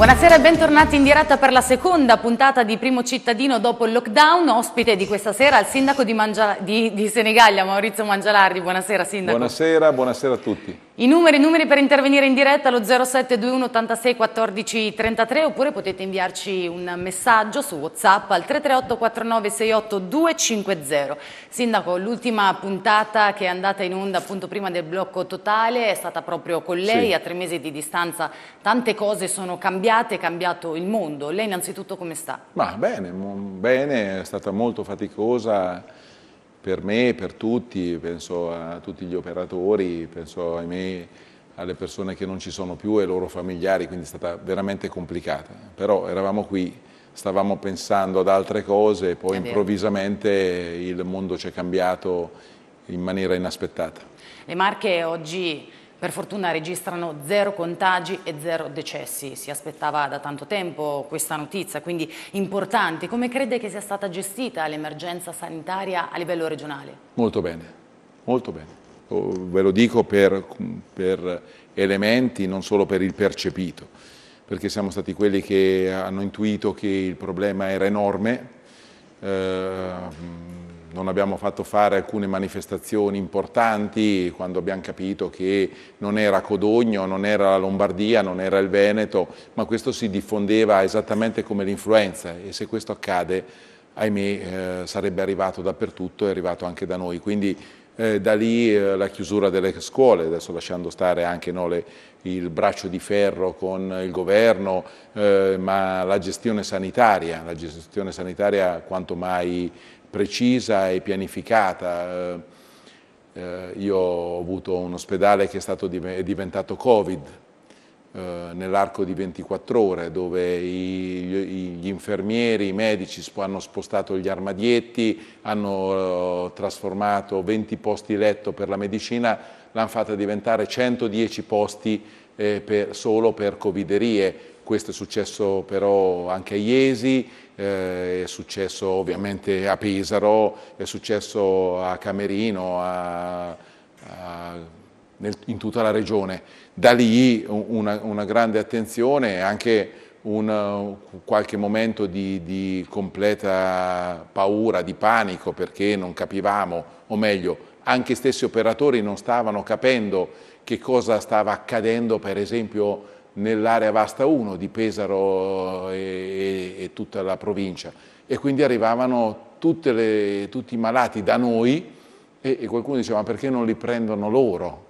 Buonasera e bentornati in diretta per la seconda puntata di Primo Cittadino dopo il lockdown. Ospite di questa sera il sindaco di, Mangia, di, di Senigallia, Maurizio Mangialardi. Buonasera sindaco. Buonasera, buonasera a tutti. I numeri, numeri per intervenire in diretta allo 0721 86 14 33 oppure potete inviarci un messaggio su Whatsapp al 338 49 68 250. Sindaco, l'ultima puntata che è andata in onda appunto prima del blocco totale è stata proprio con lei, sì. a tre mesi di distanza tante cose sono cambiate cambiate, cambiato il mondo. Lei innanzitutto come sta? Ma bene, bene, è stata molto faticosa per me, per tutti, penso a tutti gli operatori, penso ahimè alle persone che non ci sono più e ai loro familiari, quindi è stata veramente complicata. Però eravamo qui, stavamo pensando ad altre cose e poi improvvisamente il mondo ci è cambiato in maniera inaspettata. Le Marche oggi per fortuna registrano zero contagi e zero decessi. Si aspettava da tanto tempo questa notizia, quindi importante. Come crede che sia stata gestita l'emergenza sanitaria a livello regionale? Molto bene, molto bene. Oh, ve lo dico per, per elementi, non solo per il percepito, perché siamo stati quelli che hanno intuito che il problema era enorme. Eh, non abbiamo fatto fare alcune manifestazioni importanti quando abbiamo capito che non era Codogno, non era la Lombardia, non era il Veneto, ma questo si diffondeva esattamente come l'influenza e se questo accade, ahimè, eh, sarebbe arrivato dappertutto e è arrivato anche da noi. Quindi eh, da lì eh, la chiusura delle scuole, adesso lasciando stare anche no, le, il braccio di ferro con il governo, eh, ma la gestione sanitaria, la gestione sanitaria quanto mai precisa e pianificata. Eh, eh, io ho avuto un ospedale che è, stato, è diventato Covid eh, nell'arco di 24 ore, dove gli infermieri, i medici hanno spostato gli armadietti, hanno eh, trasformato 20 posti letto per la medicina, l'hanno fatta diventare 110 posti eh, per, solo per coviderie questo è successo però anche a Iesi, eh, è successo ovviamente a Pesaro, è successo a Camerino, a, a, nel, in tutta la regione. Da lì una, una grande attenzione e anche un, qualche momento di, di completa paura, di panico, perché non capivamo, o meglio, anche stessi operatori non stavano capendo che cosa stava accadendo, per esempio, nell'area vasta 1 di Pesaro e, e, tutta la provincia e quindi arrivavano le, tutti i malati da noi e, e, qualcuno diceva ma perché non li prendono loro?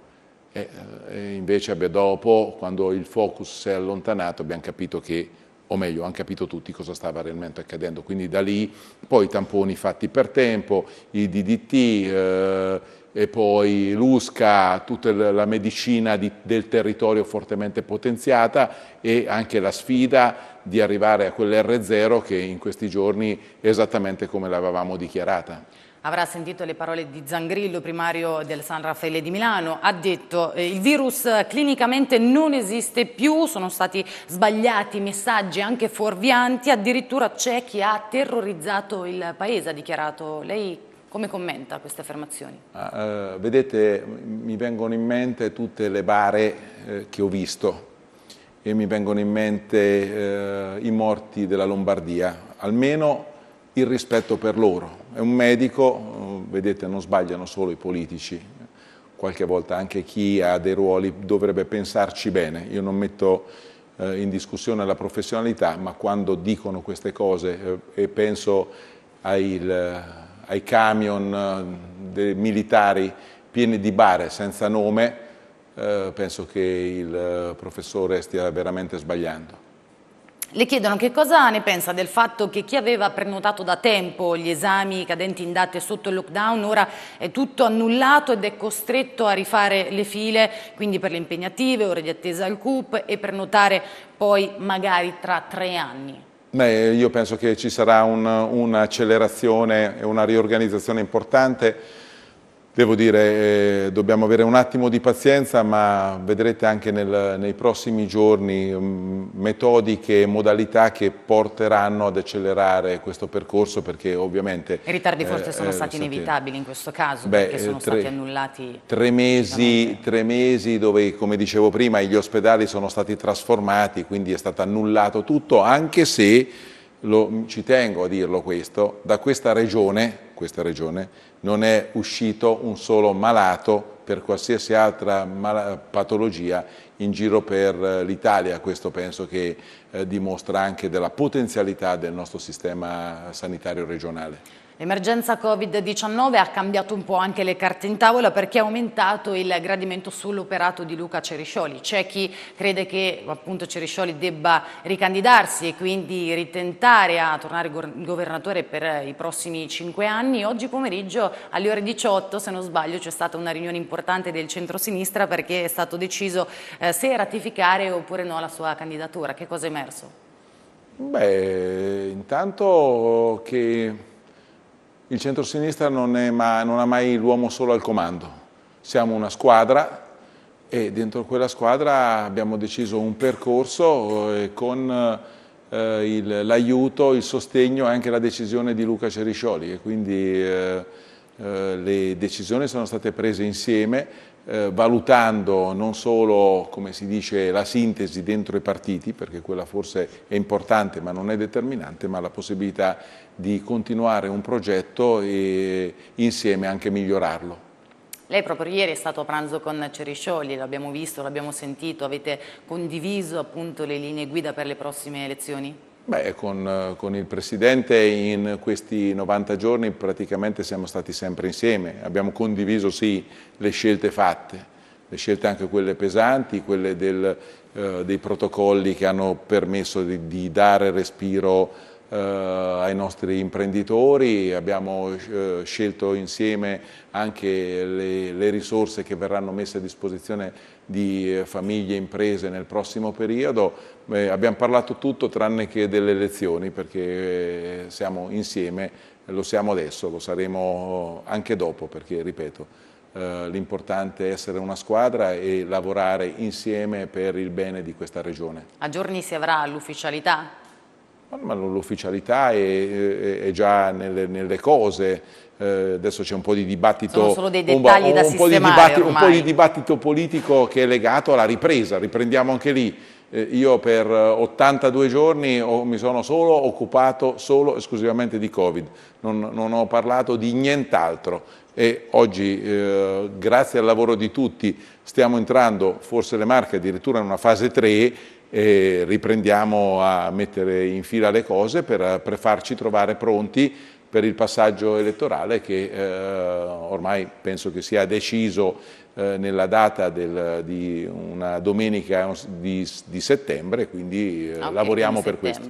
E, eh, e invece dopo, quando il focus si è allontanato, abbiamo capito che, o meglio, hanno capito tutti cosa stava realmente accadendo. Quindi da lì poi i tamponi fatti per tempo, i DDT, eh, e poi l'USCA, tutta la medicina di, del territorio fortemente potenziata e anche la sfida di arrivare a quell'R0 che in questi giorni è esattamente come l'avevamo dichiarata. Avrà sentito le parole di Zangrillo, primario del San Raffaele di Milano, ha detto eh, il virus clinicamente non esiste più, sono stati sbagliati messaggi anche fuorvianti, addirittura c'è chi ha terrorizzato il paese, ha dichiarato lei come commenta queste affermazioni? Ah, eh, vedete, mi vengono in mente tutte le bare eh, che ho visto e mi vengono in mente eh, i morti della Lombardia, almeno il rispetto per loro. È un medico, eh, vedete, non sbagliano solo i politici, qualche volta anche chi ha dei ruoli dovrebbe pensarci bene. Io non metto eh, in discussione la professionalità, ma quando dicono queste cose eh, e penso al ai camion eh, dei militari pieni di bare senza nome, eh, penso che il eh, professore stia veramente sbagliando. Le chiedono che cosa ne pensa del fatto che chi aveva prenotato da tempo gli esami cadenti in date sotto il lockdown ora è tutto annullato ed è costretto a rifare le file, quindi per le impegnative, ore di attesa al CUP e prenotare poi magari tra tre anni. Beh, io penso che ci sarà un'accelerazione e una riorganizzazione importante Devo dire, eh, dobbiamo avere un attimo di pazienza, ma vedrete anche nel, nei prossimi giorni mm, metodiche e modalità che porteranno ad accelerare questo percorso, perché ovviamente... I ritardi eh, forse sono eh, stati inevitabili in questo caso, beh, perché eh, sono tre, stati annullati... Tre mesi, tre mesi dove, come dicevo prima, gli ospedali sono stati trasformati, quindi è stato annullato tutto, anche se lo, ci tengo a dirlo questo, da questa regione, questa regione, non è uscito un solo malato per qualsiasi altra patologia in giro per eh, l'Italia. Questo penso che eh, dimostra anche della potenzialità del nostro sistema sanitario regionale. L'emergenza Covid-19 ha cambiato un po' anche le carte in tavola perché ha aumentato il gradimento sull'operato di Luca Ceriscioli. C'è chi crede che appunto, Ceriscioli debba ricandidarsi e quindi ritentare a tornare governatore per i prossimi cinque anni. Oggi pomeriggio alle ore 18, se non sbaglio, c'è stata una riunione importante del centrosinistra perché è stato deciso eh, se ratificare oppure no la sua candidatura. Che cosa è emerso? Beh, intanto che il centrosinistra non, ma, non ha mai l'uomo solo al comando. Siamo una squadra e dentro quella squadra abbiamo deciso un percorso eh, con eh, l'aiuto, il, sostegno e anche la decisione di Luca Ceriscioli e quindi eh, eh, le decisioni sono state prese insieme eh, valutando non solo, come si dice, la sintesi dentro i partiti, perché quella forse è importante ma non è determinante, ma la possibilità di continuare un progetto e insieme anche migliorarlo. Lei proprio ieri è stato a pranzo con Ceriscioli, l'abbiamo visto, l'abbiamo sentito, avete condiviso appunto le linee guida per le prossime elezioni? Beh, con, con, il Presidente in questi 90 giorni praticamente siamo stati sempre insieme, abbiamo condiviso sì le scelte fatte, le scelte anche quelle pesanti, quelle del, eh, dei protocolli che hanno permesso di, di dare respiro eh, ai nostri imprenditori, abbiamo eh, scelto insieme anche le, le, risorse che verranno messe a disposizione di eh, famiglie e imprese nel prossimo periodo. Eh, abbiamo parlato tutto tranne che delle elezioni perché eh, siamo insieme, lo siamo adesso, lo saremo anche dopo perché, ripeto, eh, l'importante è essere una squadra e lavorare insieme per il bene di questa regione. A giorni si avrà l'ufficialità ma l'ufficialità è, è, già nelle, nelle cose, eh, adesso c'è un po' di dibattito Sono solo dei dettagli un, da un, po un po' di dibattito politico che è legato alla ripresa, riprendiamo anche lì. Eh, io per 82 eh, giorni mi sono solo occupato solo esclusivamente di Covid, non, non ho parlato di nient'altro e oggi eh, grazie al lavoro di tutti stiamo entrando, forse le Marche addirittura in una fase 3 e riprendiamo a mettere in fila le cose per, per farci trovare pronti per il passaggio elettorale che eh, ormai penso che sia deciso eh, nella data del, di una domenica di, di settembre, quindi eh, okay, lavoriamo per questo.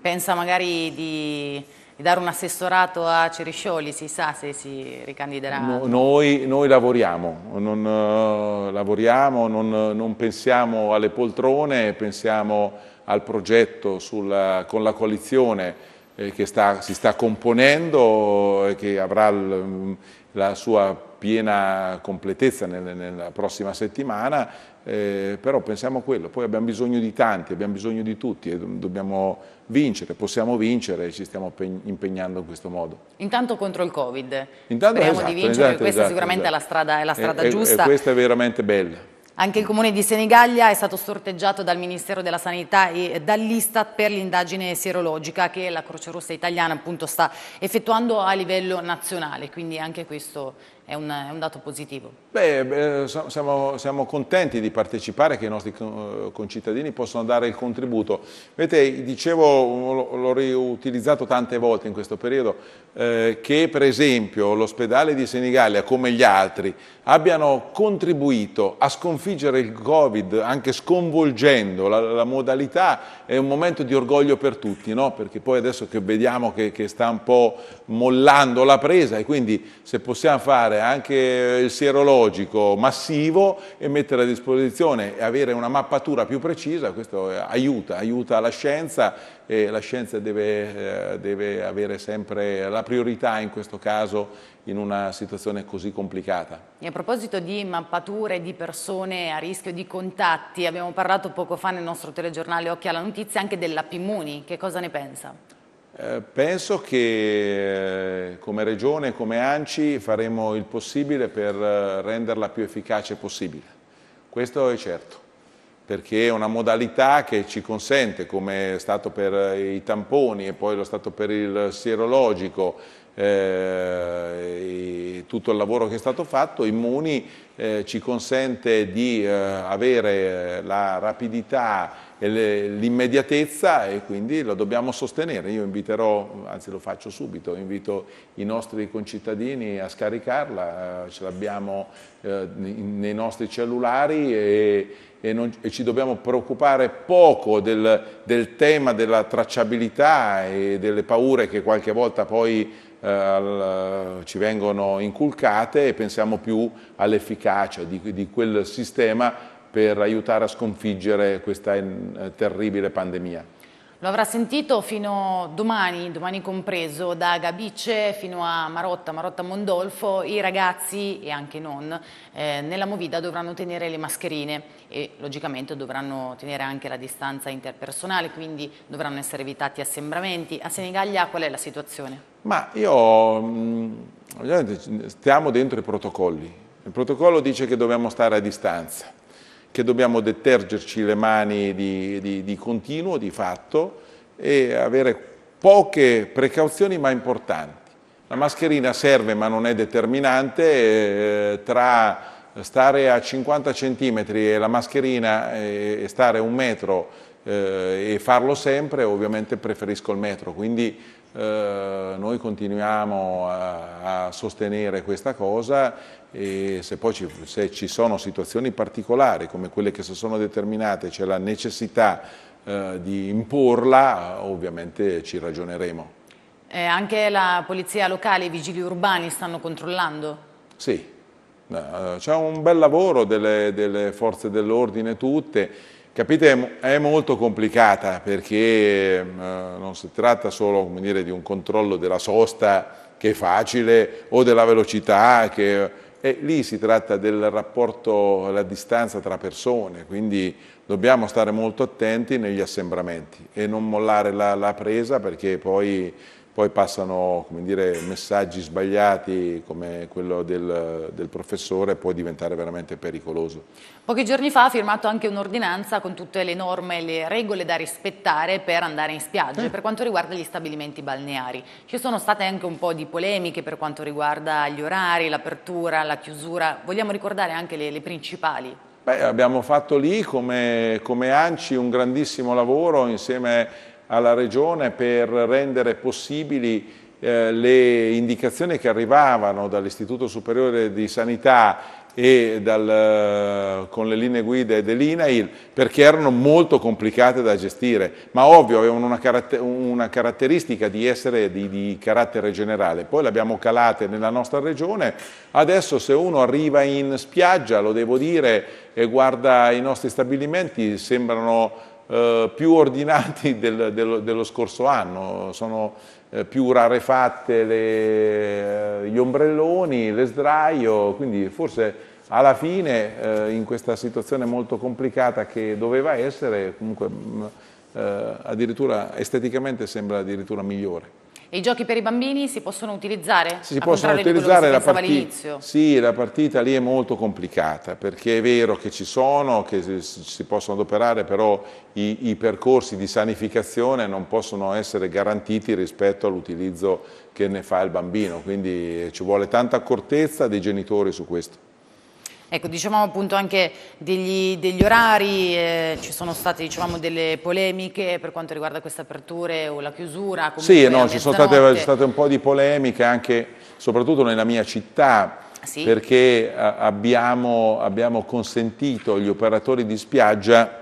Pensa magari di di dare un assessorato a Ceriscioli, si sa se si ricandiderà? No, noi, noi, lavoriamo, non, eh, lavoriamo non, non, pensiamo alle poltrone, pensiamo al progetto sulla, con la coalizione eh, che sta, si sta componendo e eh, che avrà l, mm, la sua piena completezza nel, nella prossima settimana eh, però pensiamo a quello, poi abbiamo bisogno di tanti, abbiamo bisogno di tutti e dobbiamo vincere, possiamo vincere e ci stiamo impegnando in questo modo. Intanto contro il Covid, Intanto, speriamo esatto, di vincere, esatto, questa esatto, sicuramente è la esatto. strada, è la strada e, giusta. E, e questa è veramente bella. Anche il comune di Senigallia è stato sorteggiato dal Ministero della Sanità e dall'Istat per l'indagine sierologica che la Croce Rossa italiana appunto sta effettuando a livello nazionale, quindi anche questo è un, è un, dato positivo. Beh, eh, siamo, siamo, contenti di partecipare, che i nostri eh, concittadini possano dare il contributo. Vedete, dicevo, l'ho riutilizzato tante volte in questo periodo, eh, che per esempio l'ospedale di Senigallia, come gli altri, abbiano contribuito a sconfiggere il Covid, anche sconvolgendo la, la modalità, è un momento di orgoglio per tutti, no? perché poi adesso che vediamo che, che sta un po' mollando la presa e quindi se possiamo fare anche il sierologico massivo e mettere a disposizione e avere una mappatura più precisa, questo aiuta, aiuta la scienza e la scienza deve, eh, deve avere sempre la priorità in questo caso in una situazione così complicata. E a proposito di mappature di persone a rischio di contatti, abbiamo parlato poco fa nel nostro telegiornale Occhi alla Notizia anche della Pimmuni, che cosa ne pensa? Eh, penso che eh, come Regione come ANCI faremo il possibile per eh, renderla più efficace possibile. Questo è certo, perché è una modalità che ci consente, come è stato per i tamponi e poi lo stato per il sierologico, tutto il lavoro che è stato fatto, Immuni ci consente di avere la rapidità l'immediatezza e quindi lo dobbiamo sostenere. Io inviterò, anzi lo faccio subito, invito i nostri concittadini a scaricarla, eh, ce l'abbiamo eh, nei nostri cellulari e, e, non, e, ci dobbiamo preoccupare poco del, del, tema della tracciabilità e delle paure che qualche volta poi eh, ci vengono inculcate e pensiamo più all'efficacia di, di quel sistema per aiutare a sconfiggere questa eh, terribile pandemia. Lo avrà sentito fino domani, domani compreso, da Gabice fino a Marotta, Marotta Mondolfo, i ragazzi e anche non eh, nella Movida dovranno tenere le mascherine e logicamente dovranno tenere anche la distanza interpersonale, quindi dovranno essere evitati assembramenti. A Senigallia qual è la situazione? Ma io, mm, ovviamente, stiamo dentro i protocolli. Il protocollo dice che dobbiamo stare a distanza che dobbiamo detergerci le mani di, di, di continuo, di fatto, e avere poche precauzioni ma importanti. La mascherina serve ma non è determinante, eh, tra stare a 50 cm e la mascherina eh, e stare un metro eh, e farlo sempre, ovviamente preferisco il metro, quindi eh, noi continuiamo a, a, sostenere questa cosa e se poi ci, se ci sono situazioni particolari come quelle che si sono determinate, c'è la necessità eh, di imporla, ovviamente ci ragioneremo. Eh, anche la polizia locale, i vigili urbani stanno controllando? Sì, eh, c'è un bel lavoro delle, delle forze dell'ordine tutte Capite, è molto complicata perché ehm, eh, non si tratta solo dire, di un controllo della sosta che è facile o della velocità, che, eh, lì si tratta del rapporto, la distanza tra persone, quindi dobbiamo stare molto attenti negli assembramenti e non mollare la, la presa perché poi poi passano dire, messaggi sbagliati come quello del, del, professore può diventare veramente pericoloso. Pochi giorni fa ha firmato anche un'ordinanza con tutte le norme e le regole da rispettare per andare in spiaggia eh. per quanto riguarda gli stabilimenti balneari. Ci sono state anche un po' di polemiche per quanto riguarda gli orari, l'apertura, la chiusura. Vogliamo ricordare anche le, le principali? Beh, abbiamo fatto lì come, come, ANCI un grandissimo lavoro insieme a alla Regione per rendere possibili eh, le indicazioni che arrivavano dall'Istituto Superiore di Sanità e dal, eh, con le linee guida dell'INAIL perché erano molto complicate da gestire, ma ovvio avevano una, caratter una caratteristica di essere di, di carattere generale, poi le abbiamo calate nella nostra regione, adesso se uno arriva in spiaggia, lo devo dire, e guarda i nostri stabilimenti, sembrano eh, più ordinati del, dello, dello, scorso anno, sono eh, più rarefatte le, eh, gli ombrelloni, le sdraio, quindi forse alla fine eh, in questa situazione molto complicata che doveva essere, comunque mm, addirittura esteticamente sembra addirittura migliore. E i giochi per i bambini si possono utilizzare? Si, si possono utilizzare, la, partita, sì, la partita lì è molto complicata perché è vero che ci sono, che si possono adoperare, però i, i percorsi di sanificazione non possono essere garantiti rispetto all'utilizzo che ne fa il bambino, quindi ci vuole tanta accortezza dei genitori su questo. Ecco, dicevamo appunto anche degli, degli orari, eh, ci sono state diciamo, delle polemiche per quanto riguarda queste aperture o la chiusura. Sì, no, ci sono state, state, un po' di polemiche anche, soprattutto nella mia città, ah, sì. perché eh, abbiamo, abbiamo consentito agli operatori di spiaggia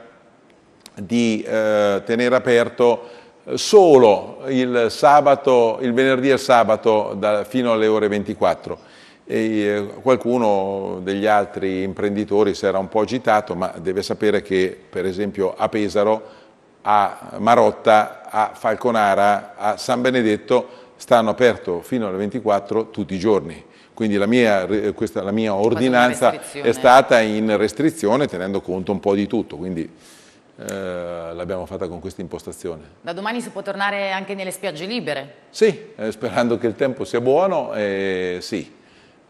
di eh, tenere aperto eh, solo il, sabato, il venerdì e il sabato da, fino alle ore 24 e eh, qualcuno degli altri imprenditori si era un po' agitato, ma deve sapere che per esempio a Pesaro, a Marotta, a Falconara, a San Benedetto stanno aperto fino alle 24 tutti i giorni. Quindi la mia, questa, la mia ordinanza è stata in restrizione tenendo conto un po' di tutto. Quindi, eh, l'abbiamo fatta con questa impostazione. Da domani si può tornare anche nelle spiagge libere? Sì, eh, sperando che il tempo sia buono, eh, sì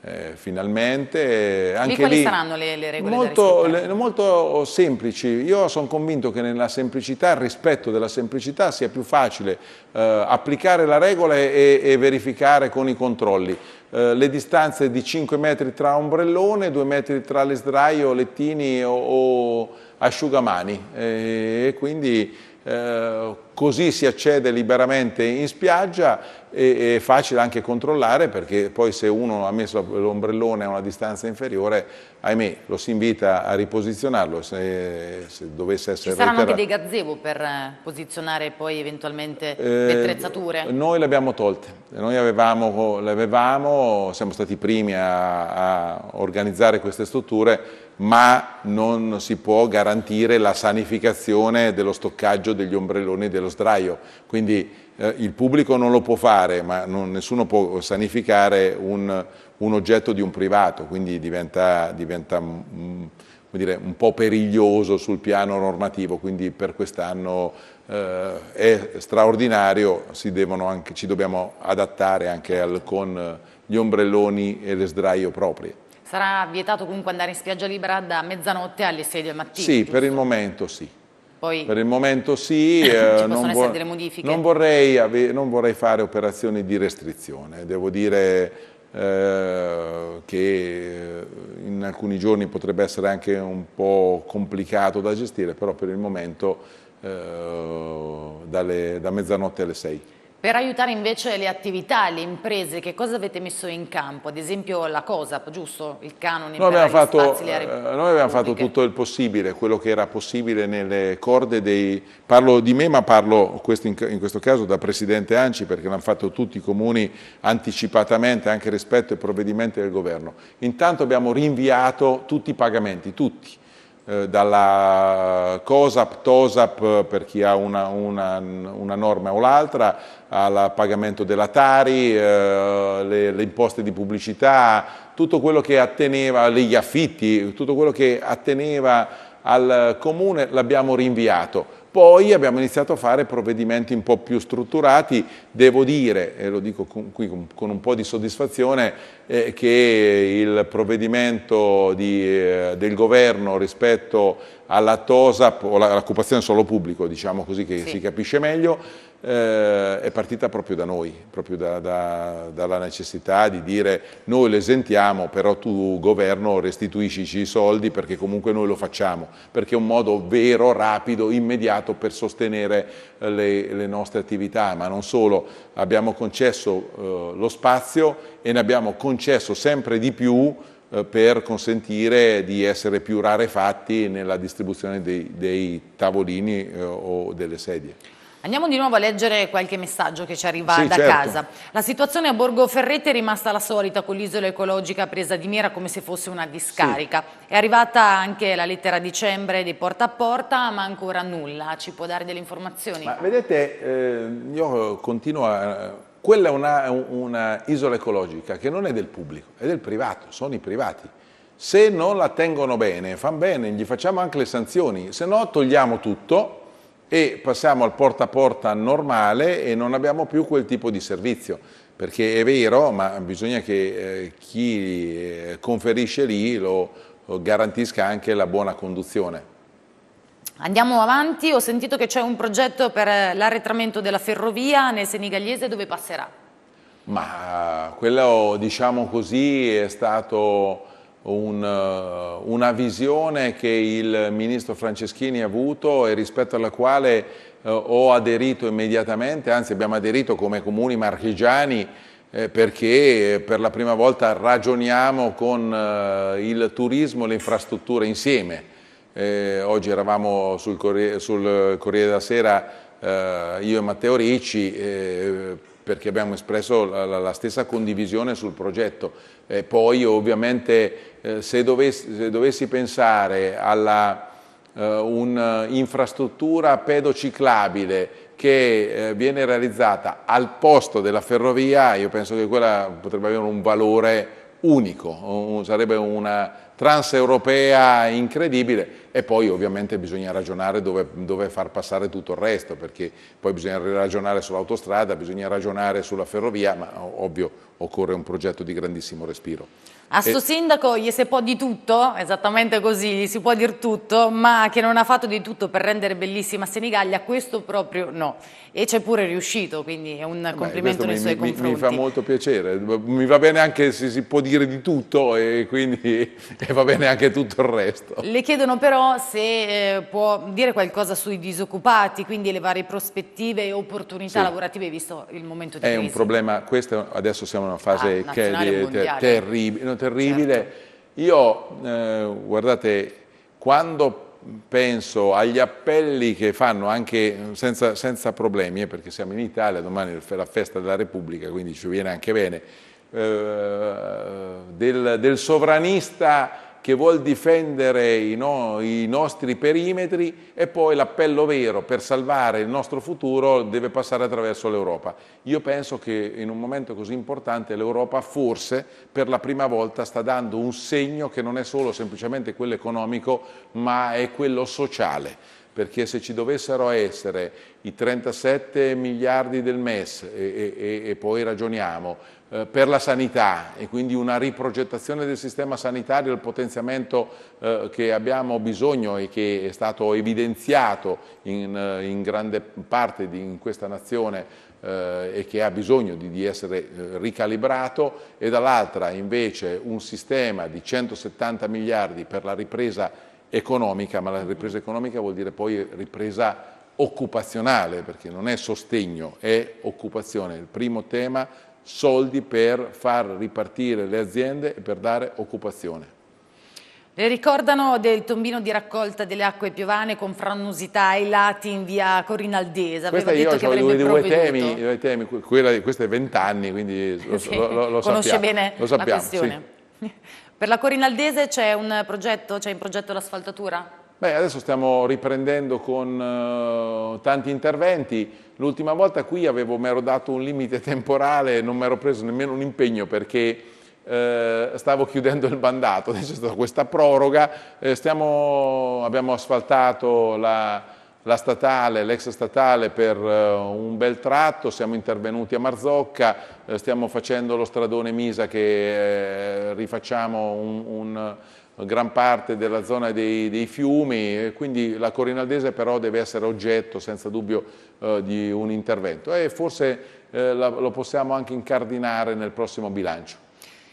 eh, finalmente. Eh, anche e quali lì, saranno le, le regole molto, le, molto semplici. Io sono convinto che nella semplicità, il rispetto della semplicità, sia più facile eh, applicare la regola e, e, verificare con i controlli. Eh, le distanze di 5 metri tra ombrellone, 2 metri tra le sdraio, lettini o, o asciugamani. Eh, e quindi eh, così si accede liberamente in spiaggia e è facile anche controllare perché poi se uno ha messo l'ombrellone a una distanza inferiore, ahimè, lo si invita a riposizionarlo se, se dovesse essere Ci saranno reiterato. anche dei gazebo per eh, posizionare poi eventualmente eh, le attrezzature? Noi le abbiamo tolte, noi avevamo, le avevamo, siamo stati i primi a, a organizzare queste strutture ma non si può garantire la sanificazione dello stoccaggio degli ombrelloni e dello sdraio, quindi eh, il pubblico non lo può fare, ma non, nessuno può sanificare un, un, oggetto di un privato, quindi diventa, diventa mh, mm, dire, un po' periglioso sul piano normativo, quindi per quest'anno eh, è straordinario, anche, ci dobbiamo adattare anche al, con gli ombrelloni e le sdraio proprie. Sarà vietato comunque andare in spiaggia libera da mezzanotte alle 6 del mattino? Sì, giusto? per il momento sì. Poi per il momento sì, eh, non, vor non, vorrei, non, vorrei, fare operazioni di restrizione, devo dire eh, che eh, in alcuni giorni potrebbe essere anche un po' complicato da gestire, però per il momento eh, dalle, da mezzanotte alle 6. Per aiutare invece le attività, le imprese, che cosa avete messo in campo? Ad esempio la COSAP, giusto? Il canone eh, noi abbiamo fatto, spazi, Noi abbiamo fatto tutto il possibile, quello che era possibile nelle corde dei... Parlo di me, ma parlo in questo caso da Presidente Anci, perché l'hanno fatto tutti i comuni anticipatamente, anche rispetto ai provvedimenti del Governo. Intanto abbiamo rinviato tutti i pagamenti, tutti eh, dalla COSAP, TOSAP per chi ha una, una, una norma o l'altra, al pagamento della Tari, eh, le, le, imposte di pubblicità, tutto quello che atteneva, gli affitti, tutto quello che atteneva al comune l'abbiamo rinviato poi abbiamo iniziato a fare provvedimenti un po' più strutturati, devo dire, e lo dico qui con un po' di soddisfazione, eh, che il provvedimento di, eh, del governo rispetto alla TOSAP o all'occupazione solo pubblico, diciamo così che sì. si capisce meglio, eh, è partita proprio da noi, proprio da, da, dalla necessità di dire noi le esentiamo, però tu governo restituiscici i soldi perché comunque noi lo facciamo, perché è un modo vero, rapido, immediato per sostenere eh, le, le nostre attività, ma non solo, abbiamo concesso eh, lo spazio e ne abbiamo concesso sempre di più eh, per consentire di essere più rarefatti nella distribuzione dei, dei tavolini eh, o delle sedie. Andiamo di nuovo a leggere qualche messaggio che ci arriva sì, da certo. casa. La situazione a Borgo Ferrete è rimasta la solita con l'isola ecologica presa di mira come se fosse una discarica. Sì. È arrivata anche la lettera a dicembre di porta a porta, ma ancora nulla. Ci può dare delle informazioni? Ma vedete, eh, io continuo a... Quella è un'isola una ecologica che non è del pubblico, è del privato, sono i privati. Se non la tengono bene, fanno bene, gli facciamo anche le sanzioni, se no togliamo tutto e passiamo al porta a porta normale e non abbiamo più quel tipo di servizio. Perché è vero, ma bisogna che eh, chi eh, conferisce lì lo, lo garantisca anche la buona conduzione. Andiamo avanti, ho sentito che c'è un progetto per eh, l'arretramento della ferrovia nel Senigalliese dove passerà? Ma quello, diciamo così, è stato un, eh, una visione che il ministro Franceschini ha avuto e rispetto alla quale eh, ho aderito immediatamente, anzi abbiamo aderito come comuni marchigiani eh, perché per la prima volta ragioniamo con eh, il turismo e le infrastrutture insieme. Eh, oggi eravamo sul Corriere, sul Corriere della Sera eh, io e Matteo Ricci perché abbiamo espresso la, la, la stessa condivisione sul progetto. E eh, poi ovviamente eh, se, dovessi, se, dovessi, pensare a eh, un'infrastruttura pedociclabile che eh, viene realizzata al posto della ferrovia, io penso che quella potrebbe avere un valore unico, un, sarebbe una transeuropea incredibile e poi ovviamente bisogna ragionare dove, dove, far passare tutto il resto, perché poi bisogna ragionare sull'autostrada, bisogna ragionare sulla ferrovia, ma ovvio occorre un progetto di grandissimo respiro. A sto e... sindaco gli si può di tutto, esattamente così, gli si può dire tutto, ma che non ha fatto di tutto per rendere bellissima Senigallia, questo proprio no. E c'è pure riuscito, quindi è un Beh, complimento nei mi, suoi mi, confronti. Mi fa molto piacere, mi va bene anche se si può dire di tutto e quindi e va bene anche tutto il resto. Le chiedono però se eh, può dire qualcosa sui disoccupati, quindi le varie prospettive e opportunità sì. lavorative, visto il momento di è crisi. È un problema, questo adesso siamo in una fase ah, che è, è terribile, terribile. Certo. Io, eh, guardate, quando penso agli appelli che fanno anche eh, senza, senza problemi, eh, perché siamo in Italia, domani è la festa della Repubblica, quindi ci viene anche bene, eh, del, del, sovranista che vuol difendere i, no, i, nostri perimetri e poi l'appello vero per salvare il nostro futuro deve passare attraverso l'Europa. Io penso che in un momento così importante l'Europa forse per la prima volta sta dando un segno che non è solo semplicemente quello economico ma è quello sociale perché se ci dovessero essere i 37 miliardi del MES e, e, e poi ragioniamo eh, per la sanità e quindi una riprogettazione del sistema sanitario, il potenziamento eh, che abbiamo bisogno e che è stato evidenziato in, eh, in grande parte di, in questa nazione eh, e che ha bisogno di, di essere ricalibrato e dall'altra invece un sistema di 170 miliardi per la ripresa economica, ma la ripresa economica vuol dire poi ripresa occupazionale, perché non è sostegno, è occupazione. Il primo tema soldi per far ripartire le aziende e per dare occupazione. Le ricordano del tombino di raccolta delle acque piovane con frannusità ai lati in via Corinaldesa. Questa Aveva io detto ho due, due temi, due temi quella, questa è vent'anni, quindi lo, sì, lo, lo, lo conosce sappiamo, bene lo sappiamo, la questione. Sì. Per la Corinaldese c'è in progetto l'asfaltatura? Beh, adesso stiamo riprendendo con eh, tanti interventi. L'ultima volta qui avevo, mi ero dato un limite temporale, non mi ero preso nemmeno un impegno perché eh, stavo chiudendo il mandato. Adesso è stata questa proroga. Eh, stiamo, abbiamo asfaltato la, la statale, l'ex statale per eh, un bel tratto, siamo intervenuti a Marzocca, eh, stiamo facendo lo stradone Misa che eh, rifacciamo un, un gran parte della zona dei, dei fiumi, quindi la Corinaldese però deve essere oggetto senza dubbio eh, di un intervento e forse eh, la, lo possiamo anche incardinare nel prossimo bilancio.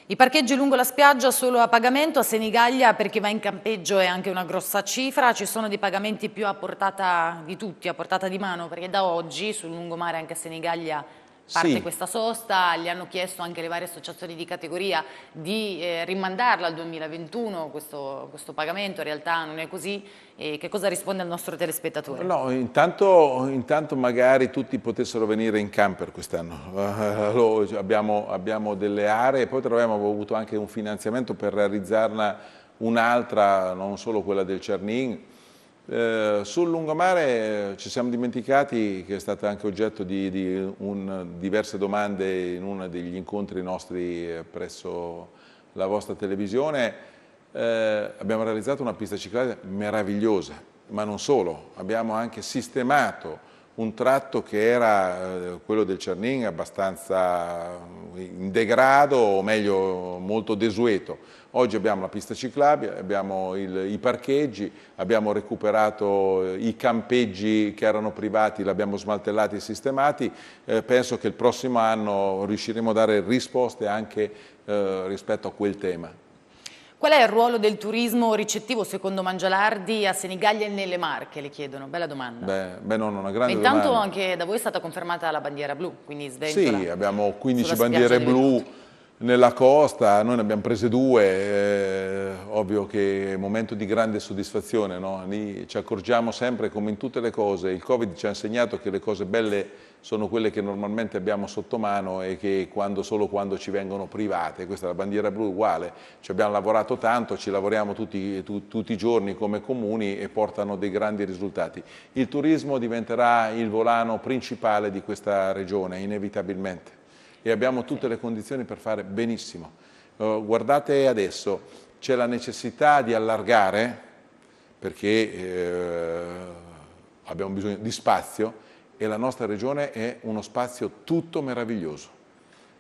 I parcheggi lungo la spiaggia solo a pagamento, a Senigallia per chi va in campeggio è anche una grossa cifra, ci sono dei pagamenti più a portata di tutti, a portata di mano, perché da oggi sul lungomare anche a Senigallia parte sì. questa sosta, gli hanno chiesto anche le varie associazioni di categoria di eh, rimandarla al 2021 questo, questo, pagamento, in realtà non è così, e che cosa risponde al nostro telespettatore? No, intanto, intanto magari tutti potessero venire in camper quest'anno, abbiamo, abbiamo, delle aree, poi troviamo, abbiamo avuto anche un finanziamento per realizzarne un'altra, non solo quella del Cernin, eh, sul lungomare ci siamo dimenticati che è stato anche oggetto di, di un, diverse domande in uno degli incontri nostri eh, presso la vostra televisione. Eh, abbiamo realizzato una pista ciclabile meravigliosa, ma non solo, abbiamo anche sistemato un tratto che era eh, quello del Cernin abbastanza eh, in degrado o meglio molto desueto. Oggi abbiamo la pista ciclabile, abbiamo il, i parcheggi, abbiamo recuperato eh, i campeggi che erano privati, li abbiamo smaltellati e sistemati. Eh, penso che il prossimo anno riusciremo a dare risposte anche eh, rispetto a quel tema. Qual è il ruolo del turismo ricettivo, secondo Mangialardi, a Senigallia e nelle Marche? Le chiedono, bella domanda. Beh, beh non una grande e intanto domanda. anche da voi è stata confermata la bandiera blu, quindi sventola. Sì, abbiamo 15 bandiere blu nella costa, noi ne abbiamo prese due, eh, ovvio che è un momento di grande soddisfazione, no? lì ci accorgiamo sempre come in tutte le cose, il Covid ci ha insegnato che le cose belle sono quelle che normalmente abbiamo sotto mano e che quando, solo quando ci vengono private, questa è la bandiera blu uguale, ci abbiamo lavorato tanto, ci lavoriamo tutti, tu, tutti i giorni come comuni e portano dei grandi risultati. Il turismo diventerà il volano principale di questa regione, inevitabilmente e abbiamo tutte le condizioni per fare benissimo. Uh, guardate adesso, c'è la necessità di allargare, perché eh, abbiamo bisogno di spazio, e la nostra regione è uno spazio tutto meraviglioso.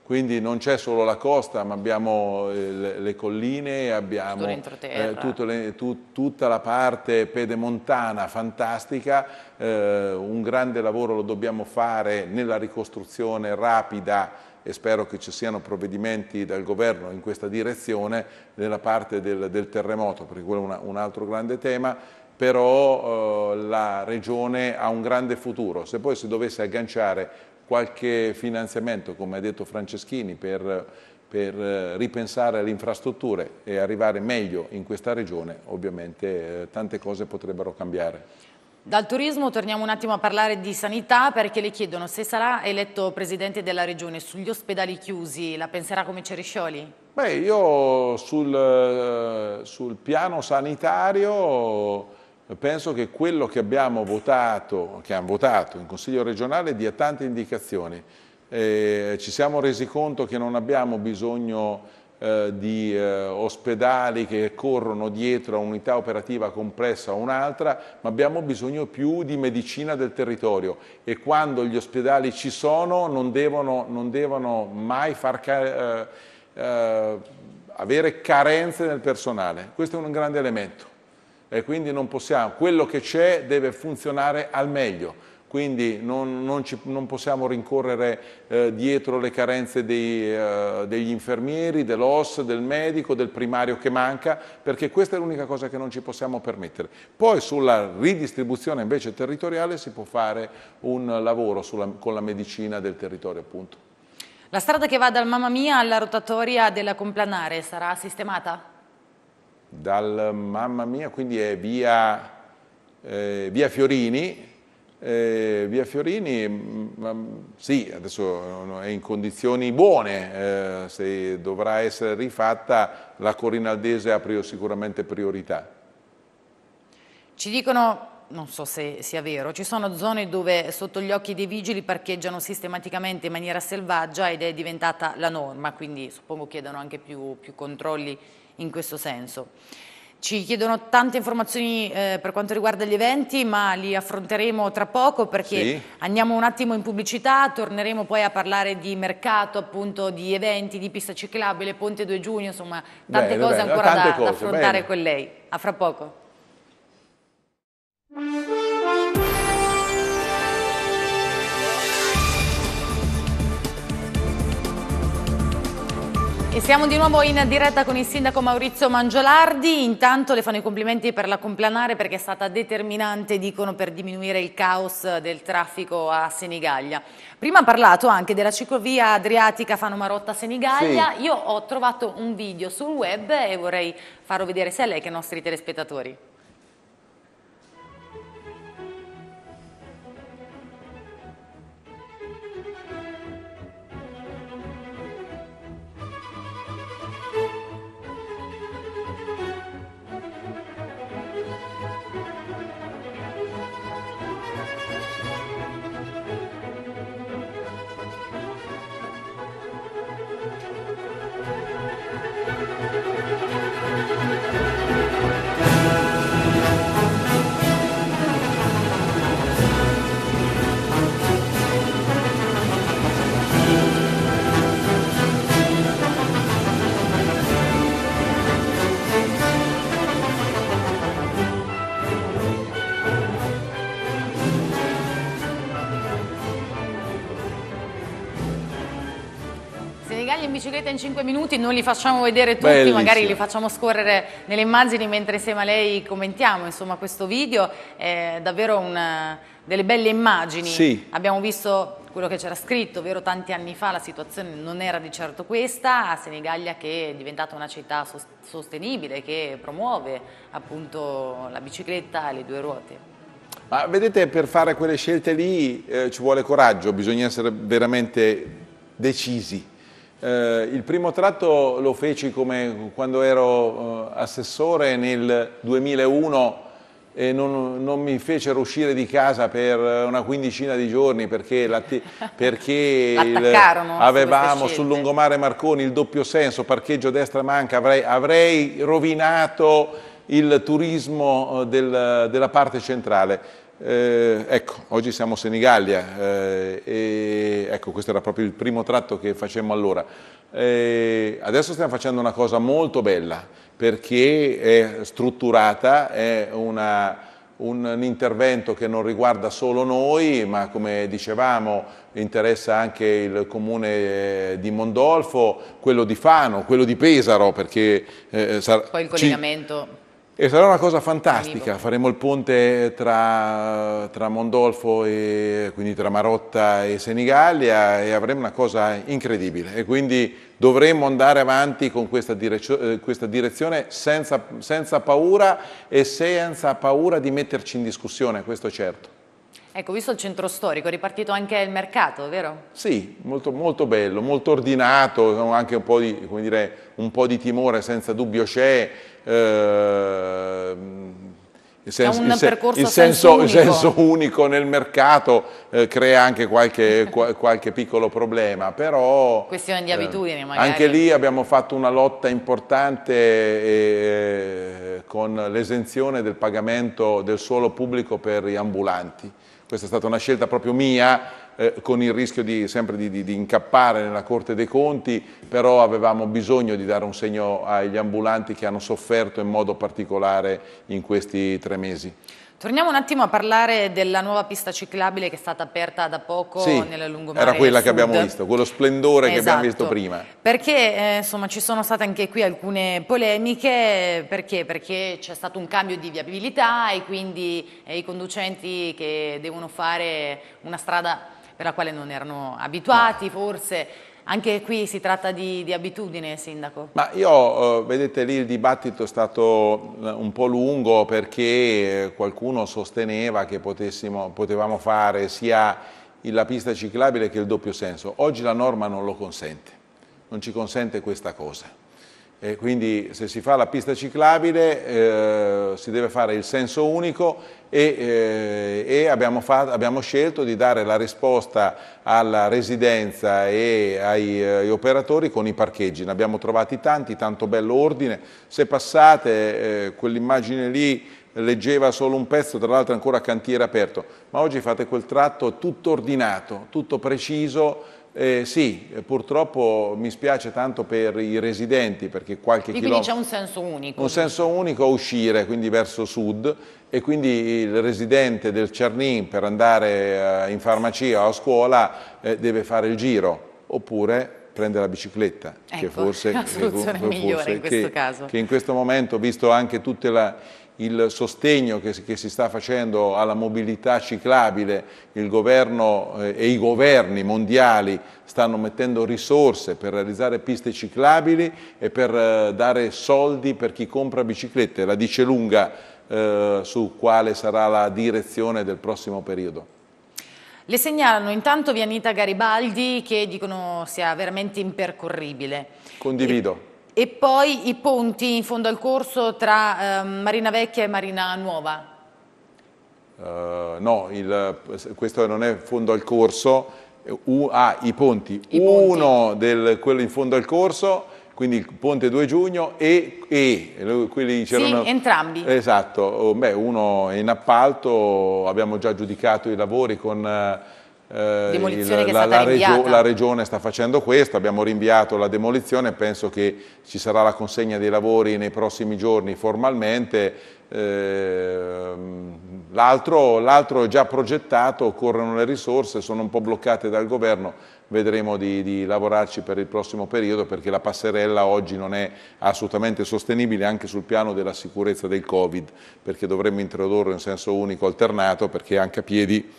Quindi non c'è solo la costa, ma abbiamo eh, le, le colline, abbiamo eh, le, tu, tutta la parte pedemontana fantastica, eh, un grande lavoro lo dobbiamo fare nella ricostruzione rapida e spero che ci siano provvedimenti dal governo in questa direzione nella parte del, del terremoto, perché quello è un altro grande tema, però eh, la regione ha un grande futuro. Se poi si dovesse agganciare qualche finanziamento, come ha detto Franceschini, per, per eh, ripensare alle infrastrutture e arrivare meglio in questa regione, ovviamente eh, tante cose potrebbero cambiare. Dal turismo torniamo un attimo a parlare di sanità perché le chiedono se sarà eletto presidente della regione sugli ospedali chiusi, la penserà come Ceriscioli? Beh, io sul, eh, sul piano sanitario penso che quello che abbiamo votato, che hanno votato in Consiglio regionale dia tante indicazioni. Eh, ci siamo resi conto che non abbiamo bisogno eh, di eh, ospedali che corrono dietro a un'unità operativa complessa o un'altra, ma abbiamo bisogno più di medicina del territorio e quando gli ospedali ci sono non devono, non devono mai far... Ca- eh, eh, avere carenze nel personale. Questo è un grande elemento e quindi non possiamo, quello che c'è deve funzionare al meglio quindi non, non, ci, non possiamo rincorrere eh, dietro le carenze dei, eh, degli infermieri, dell'OS, del medico, del primario che manca, perché questa è l'unica cosa che non ci possiamo permettere. Poi sulla ridistribuzione invece territoriale si può fare un lavoro sulla, con la medicina del territorio appunto. La strada che va dal Mamma Mia alla rotatoria della Complanare sarà sistemata? Dal Mamma Mia, quindi è via, eh, via Fiorini, eh, via Fiorini, mh, mm, mm, sì, adesso è in condizioni buone, eh, se dovrà essere rifatta la Corinaldese ha sicuramente priorità. Ci dicono, non so se sia vero, ci sono zone dove sotto gli occhi dei vigili parcheggiano sistematicamente in maniera selvaggia ed è diventata la norma, quindi suppongo chiedano anche più, più controlli in questo senso. Ci chiedono tante informazioni eh, per quanto riguarda gli eventi, ma li affronteremo tra poco perché sì. andiamo un attimo in pubblicità, torneremo poi a parlare di mercato, appunto di eventi, di pista ciclabile, Ponte 2 Giugno, insomma tante bene, cose bene. ancora tante da, cose, da, affrontare bene. con lei. A fra poco. E siamo di nuovo in diretta con il sindaco Maurizio Mangiolardi, intanto le fanno i complimenti per la complanare perché è stata determinante, dicono, per diminuire il caos del traffico a Senigallia. Prima ha parlato anche della ciclovia adriatica Fano Marotta-Senigallia, sì. io ho trovato un video sul web e vorrei farlo vedere sia a lei che ai nostri telespettatori. regali in bicicletta in 5 minuti non li facciamo vedere tutti, Bellissimo. magari li facciamo scorrere nelle immagini mentre insieme a lei commentiamo insomma, questo video. È davvero una, delle belle immagini. Sì. Abbiamo visto quello che c'era scritto, vero tanti anni fa la situazione non era di certo questa, a Senigallia che è diventata una città sostenibile, che promuove appunto la bicicletta e le due ruote. Ma vedete, per fare quelle scelte lì eh, ci vuole coraggio, bisogna essere veramente decisi. Eh, il primo tratto lo feci come quando ero eh, assessore nel 2001 e non, non, mi fecero uscire di casa per una quindicina di giorni perché, la, perché il, avevamo sul lungomare Marconi il doppio senso, parcheggio destra manca, avrei, avrei rovinato il turismo eh, del, della parte centrale. Eh, ecco, oggi siamo a Senigallia eh, e ecco, questo era proprio il primo tratto che facemmo allora. Eh, adesso stiamo facendo una cosa molto bella perché è strutturata, è una, un, un, intervento che non riguarda solo noi, ma come dicevamo interessa anche il comune eh, di Mondolfo, quello di Fano, quello di Pesaro, perché... Eh, Poi il collegamento... Ci e sarà una cosa fantastica, faremo il ponte tra, tra, Mondolfo, e, quindi tra Marotta e Senigallia e avremo una cosa incredibile e quindi dovremo andare avanti con questa, direzio, eh, questa direzione senza, senza paura e senza paura di metterci in discussione, questo è certo. Ecco, visto il centro storico, è ripartito anche il mercato, vero? Sì, molto, molto bello, molto ordinato, anche un po' di, dire, un po di timore senza dubbio c'è. Eh, il, senso, il, il, senso, il senso, unico nel mercato eh, crea anche qualche, qualche, piccolo problema, però... Questione di abitudini eh, magari. Anche lì abbiamo fatto una lotta importante eh, con l'esenzione del pagamento del suolo pubblico per gli ambulanti. Questa è stata una scelta proprio mia, eh, con il rischio di, sempre di, di, di, incappare nella Corte dei Conti, però avevamo bisogno di dare un segno agli ambulanti che hanno sofferto in modo particolare in questi tre mesi. Torniamo un attimo a parlare della nuova pista ciclabile che è stata aperta da poco sì, nella lungomare era quella che abbiamo visto, quello splendore esatto, che abbiamo visto esatto. prima. Perché eh, insomma ci sono state anche qui alcune polemiche, perché? Perché c'è stato un cambio di viabilità e quindi eh, i conducenti che devono fare una strada per la quale non erano abituati no. forse anche qui si tratta di, di abitudine, Sindaco. Ma io, eh, vedete lì il dibattito è stato eh, un po' lungo perché eh, qualcuno sosteneva che potevamo fare sia la pista ciclabile che il doppio senso. Oggi la norma non lo consente, non ci consente questa cosa. E quindi se si fa la pista ciclabile eh, si deve fare il senso unico e, eh, e abbiamo, fatto, abbiamo, scelto di dare la risposta alla residenza e ai, agli eh, operatori con i parcheggi. Ne abbiamo trovati tanti, tanto bello ordine. Se passate, eh, quell'immagine lì leggeva solo un pezzo, tra l'altro ancora cantiere aperto, ma oggi fate quel tratto tutto ordinato, tutto preciso, eh, sì, purtroppo mi spiace tanto per i residenti perché qualche chilometro... Quindi c'è un senso unico. Un senso unico a uscire, quindi verso sud e quindi il residente del Cernin per andare eh, in farmacia o a scuola eh, deve fare il giro oppure prendere la bicicletta, ecco, che forse è la soluzione che, migliore in questo che, caso. Che in questo momento, visto anche tutta la il sostegno che, che, si sta facendo alla mobilità ciclabile, il governo eh, e i governi mondiali stanno mettendo risorse per realizzare piste ciclabili e per eh, dare soldi per chi compra biciclette, la dice lunga eh, su quale sarà la direzione del prossimo periodo. Le segnalano intanto Vianita Garibaldi che dicono sia veramente impercorribile. Condivido. E e poi i ponti in fondo al corso tra eh, Marina Vecchia e Marina Nuova? Uh, no, il, questo non è fondo al corso, uh, ah, i ponti. I Uno ponti. del quello in fondo al corso, quindi il ponte 2 giugno e, e quelli c'erano... Sì, entrambi. Esatto, oh, beh, uno è in appalto, abbiamo già giudicato i lavori con eh, eh, il, la, la, regio, la, regione sta facendo questo, abbiamo rinviato la demolizione, penso che ci sarà la consegna dei lavori nei prossimi giorni formalmente. Eh, L'altro è già progettato, occorrono le risorse, sono un po' bloccate dal governo, vedremo di, di, lavorarci per il prossimo periodo perché la passerella oggi non è assolutamente sostenibile anche sul piano della sicurezza del Covid, perché dovremmo introdurre in senso unico alternato perché anche a piedi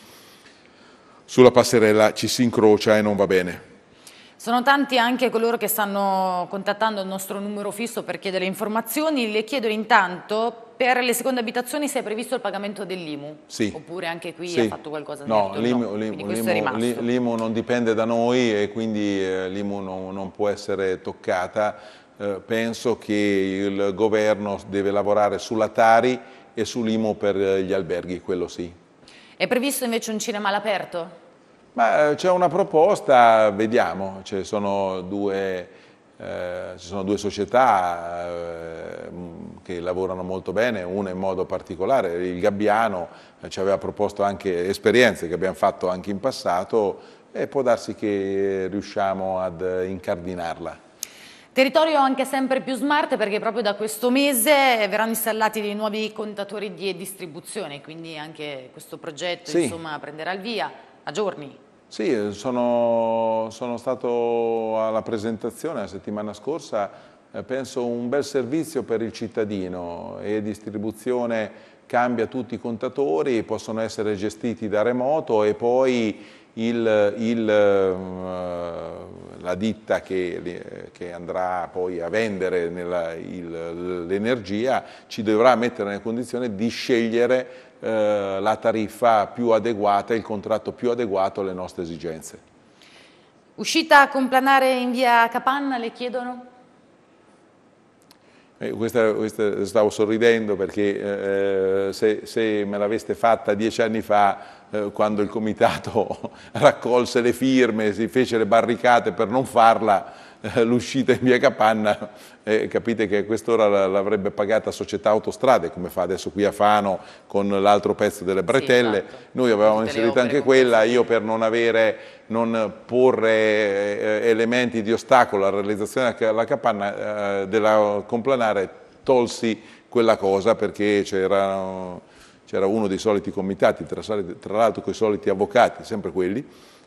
sulla passerella ci si incrocia e non va bene. Sono tanti anche coloro che stanno contattando il nostro numero fisso per chiedere informazioni. Le chiedo intanto, per le seconde abitazioni se è previsto il pagamento dell'IMU? Sì. Oppure anche qui sì. ha fatto qualcosa di No, l'IMU, no. non dipende da noi e quindi eh, l'IMU non, non, può essere toccata. Eh, penso che il governo deve lavorare sulla Tari e sull'IMU per eh, gli alberghi, quello sì. È previsto invece un cinema all'aperto? Eh, c'è una proposta, vediamo, ci cioè, sono due, eh, sono due società eh, mm, che lavorano molto bene, una in modo particolare, il Gabbiano eh, ci aveva proposto anche esperienze che abbiamo fatto anche in passato e può darsi che riusciamo ad incardinarla. Territorio anche sempre più smart perché proprio da questo mese verranno installati dei nuovi contatori di distribuzione, quindi anche questo progetto sì. insomma, prenderà il via a giorni. Sì, eh, sono, sono stato alla presentazione la settimana scorsa, eh, penso un bel servizio per il cittadino e distribuzione cambia tutti i contatori, possono essere gestiti da remoto e poi il, il, eh, la ditta che, che, andrà poi a vendere nella, il, l'energia ci dovrà mettere nella condizione di scegliere eh, la tariffa più adeguata, il contratto più adeguato alle nostre esigenze. Uscita a complanare in via Capanna, le chiedono? Eh, questa, questa, stavo sorridendo perché eh, eh se, se me l'aveste fatta dieci anni fa eh, quando il comitato raccolse le firme, si fece le barricate per non farla, eh, l'uscita in via Capanna, eh, capite che a quest'ora l'avrebbe pagata società autostrade, come fa adesso qui a Fano con l'altro pezzo delle bretelle, sì, esatto. noi avevamo inserito anche quella, io per non avere non porre eh, elementi di ostacolo alla realizzazione della capanna della complanare tolsi quella cosa perché c'era c'era uno dei soliti comitati, tra, tra l'altro con i soliti avvocati, sempre quelli,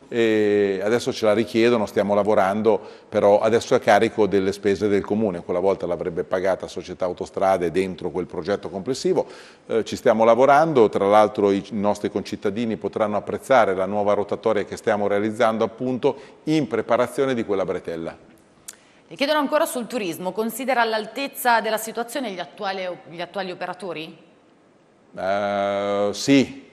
e adesso ce la richiedono, stiamo lavorando, però adesso è a carico delle spese del comune, quella volta l'avrebbe pagata Società Autostrade dentro quel progetto complessivo, eh, ci stiamo lavorando, tra l'altro i nostri concittadini potranno apprezzare la nuova rotatoria che stiamo realizzando appunto in preparazione di quella bretella. Le chiedono ancora sul turismo, considera all'altezza della situazione gli attuali, gli attuali operatori? Eh, sì,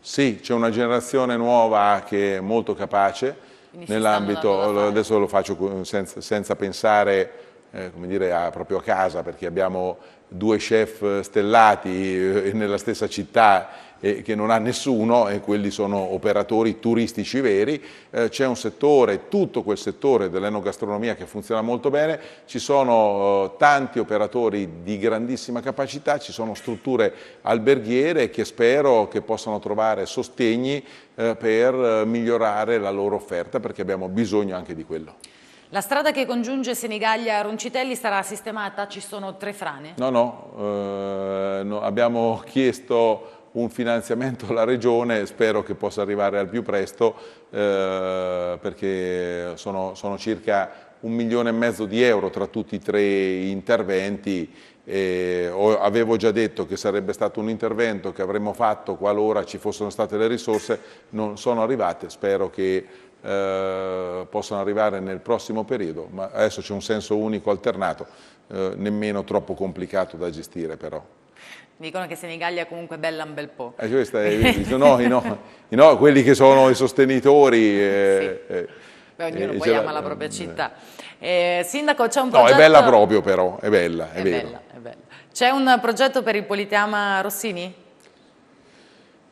sì, c'è una generazione nuova che è molto capace nell'ambito, adesso lo faccio senza, senza pensare eh, dire, a, proprio a casa perché abbiamo due chef stellati eh, nella stessa città eh, che non ha nessuno e quelli sono operatori turistici veri. Eh, c'è un settore, tutto quel settore dell'enogastronomia che funziona molto bene, ci sono eh, tanti operatori di grandissima capacità, ci sono strutture alberghiere che spero che possano trovare sostegni eh, per eh, migliorare la loro offerta perché abbiamo bisogno anche di quello. La strada che congiunge Senigallia a Roncitelli sarà sistemata? Ci sono tre frane? No, no, eh, no abbiamo chiesto un finanziamento alla Regione, spero che possa arrivare al più presto, eh, perché sono, sono, circa un milione e mezzo di euro tra tutti i tre interventi. Eh, avevo già detto che sarebbe stato un intervento che avremmo fatto qualora ci fossero state le risorse, non sono arrivate, spero che eh, possano arrivare nel prossimo periodo, ma adesso c'è un senso unico alternato, eh, nemmeno troppo complicato da gestire però. Dicono che Senigallia comunque bella un bel po'. Eh, questa è, no, i no, i no, quelli che sono i sostenitori. Eh, sì. eh, Beh, ognuno eh, poi ama la propria eh, città. Eh, sindaco, c'è un progetto... No, è bella proprio però, è bella, è, è bella, è bella. C'è un progetto per il Politeama Rossini?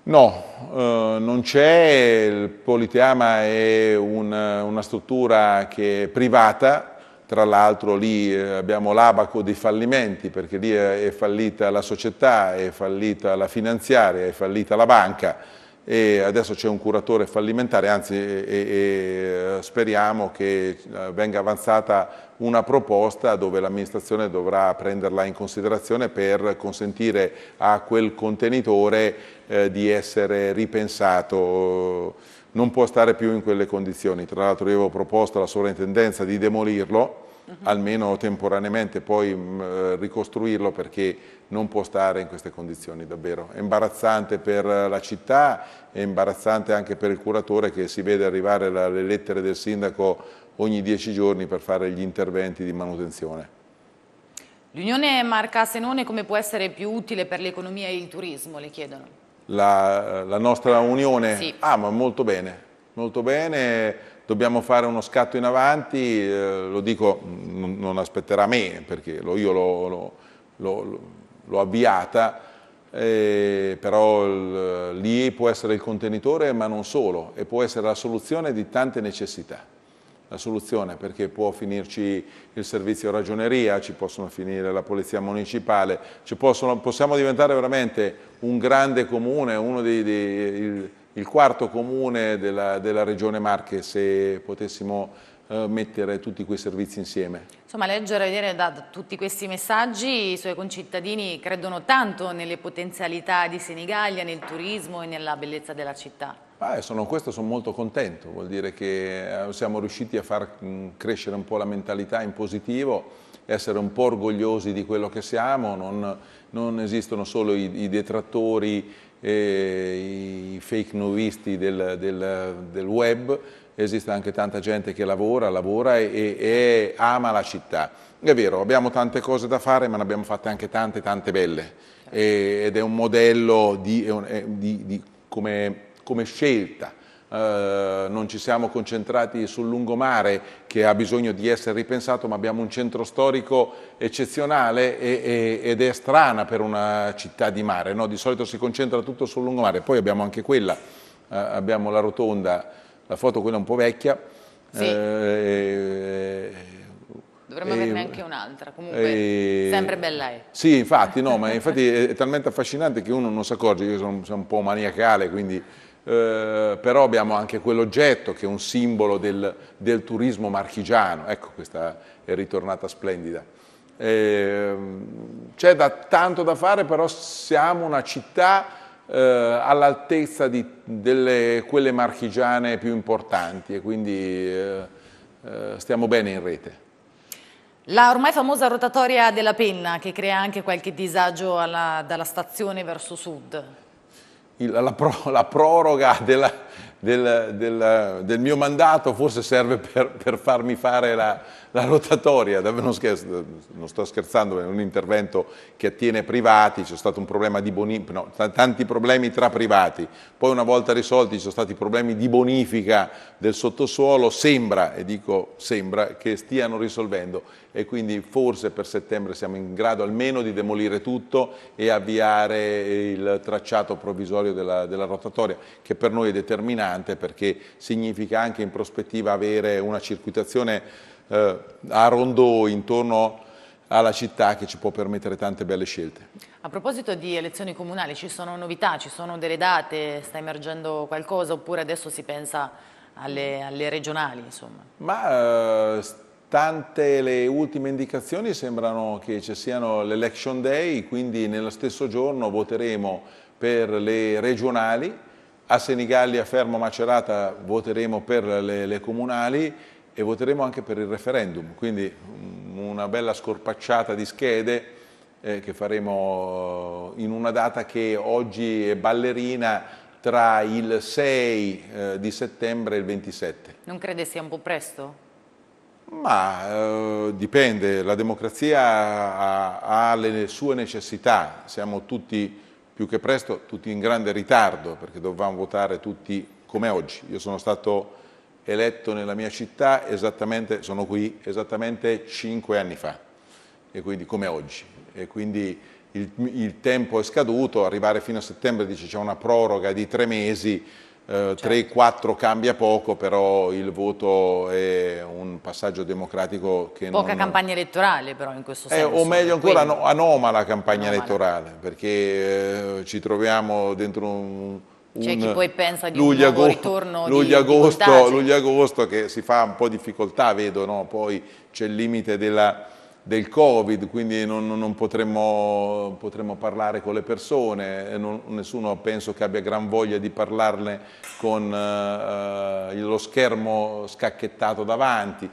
No, eh, non c'è, il Politeama è un, una struttura che è privata, tra l'altro lì eh, abbiamo l'abaco dei fallimenti perché lì è fallita la società, è fallita la finanziaria, è fallita la banca e adesso c'è un curatore fallimentare, anzi e, e speriamo che eh, venga avanzata una proposta dove l'amministrazione dovrà prenderla in considerazione per consentire a quel contenitore eh, di essere ripensato non può stare più in quelle condizioni. Tra l'altro io avevo proposto alla sovrintendenza di demolirlo, Uh mhm. -huh. almeno temporaneamente, poi mh, mm, eh, ricostruirlo perché non può stare in queste condizioni davvero. È imbarazzante per eh, la città, è imbarazzante anche per il curatore che si vede arrivare la, le lettere del sindaco ogni dieci giorni per fare gli interventi di manutenzione. L'Unione Marca Senone come può essere più utile per l'economia e il turismo, le chiedono? la, la nostra unione? Sì. Ah, ma molto bene, molto bene dobbiamo fare uno scatto in avanti, eh, lo dico, non aspetterà me perché lo, io l'ho avviata, eh, però lì può essere il contenitore ma non solo e può essere la soluzione di tante necessità. La soluzione perché può finirci il servizio ragioneria, ci possono finire la polizia municipale, possono, possiamo diventare veramente un grande comune, uno dei, dei, il, il, quarto comune della, della regione Marche, se potessimo eh, mettere tutti quei servizi insieme. Insomma, leggere e vedere da tutti questi messaggi i suoi concittadini credono tanto nelle potenzialità di Senigallia, nel turismo e nella bellezza della città. Ah, sono questo sono molto contento, vuol dire che eh, siamo riusciti a far mm, crescere un po' la mentalità in positivo, essere un po' orgogliosi di quello che siamo, non non esistono solo i, i detrattori, eh, i fake novisti del, del, del, web, esiste anche tanta gente che lavora, lavora e, e ama la città. È vero, abbiamo tante cose da fare, ma ne abbiamo fatte anche tante, tante belle. E, ed è un modello di, di, di, come, come scelta eh, non ci siamo concentrati sul lungomare che ha bisogno di essere ripensato, ma abbiamo un centro storico eccezionale e, e, ed è strana per una città di mare, no? di solito si concentra tutto sul lungomare, poi abbiamo anche quella, eh, abbiamo la rotonda, la foto quella un po' vecchia. Sì. Eh, dovremmo averne anche un'altra, comunque e, sempre bella è. Sì, infatti, no, ma infatti è talmente affascinante che uno non si accorge, io sono, sono un po' maniacale, quindi eh, però abbiamo anche quell'oggetto che è un simbolo del, del turismo marchigiano, ecco questa è ritornata splendida. Eh, c'è da, tanto da fare, però siamo una città eh, all'altezza di delle, quelle marchigiane più importanti e quindi eh, eh, stiamo bene in rete. La ormai famosa rotatoria della penna che crea anche qualche disagio alla, dalla stazione verso sud il, la, pro, la, proroga della, del, del, del, mio mandato forse serve per, per farmi fare la, la rotatoria, non, scherzo, non, sto scherzando, è un intervento che attiene privati, c'è stato un problema di bonifica, no, tanti problemi tra privati, poi una volta risolti ci sono stati problemi di bonifica del sottosuolo, sembra, e dico sembra, che stiano risolvendo e quindi forse per settembre siamo in grado almeno di demolire tutto e avviare il tracciato provvisorio della, della rotatoria, che per noi è determinante perché significa anche in prospettiva avere una circuitazione eh, a rondò intorno alla città che ci può permettere tante belle scelte. A proposito di elezioni comunali, ci sono novità, ci sono delle date, sta emergendo qualcosa oppure adesso si pensa alle, alle regionali? Insomma. Ma eh, Tante le ultime indicazioni sembrano che ci siano l'election day, quindi nello stesso giorno voteremo per le regionali, a Senigallia, Fermo, Macerata voteremo per le, le comunali e voteremo anche per il referendum, quindi mm, una bella scorpacciata di schede eh, che faremo eh, in una data che oggi è ballerina tra il 6 eh, di settembre e il 27. Non crede sia un po' presto? Ma eh, dipende, la democrazia ha, ha, le sue necessità, siamo tutti più che presto, tutti in grande ritardo perché dovevamo votare tutti come oggi. Io sono stato eletto nella mia città esattamente, sono qui esattamente cinque anni fa e quindi come oggi. E quindi il, il tempo è scaduto, arrivare fino a settembre dice c'è una proroga di tre mesi, eh, certo. 3-4 cambia poco, però il voto è passaggio democratico che Poca non... campagna elettorale però in questo senso. Eh, o meglio ancora Quindi... anomala campagna anomala. elettorale, perché eh, ci troviamo dentro un... un C'è chi poi pensa di luglio, un ritorno luglio, di, agosto, di luglio agosto che si fa un po' difficoltà, vedo, no? poi c'è il limite della, del Covid, quindi non, non potremmo, potremmo, parlare con le persone, non, nessuno penso che abbia gran voglia di parlarne con eh, lo schermo scacchettato davanti.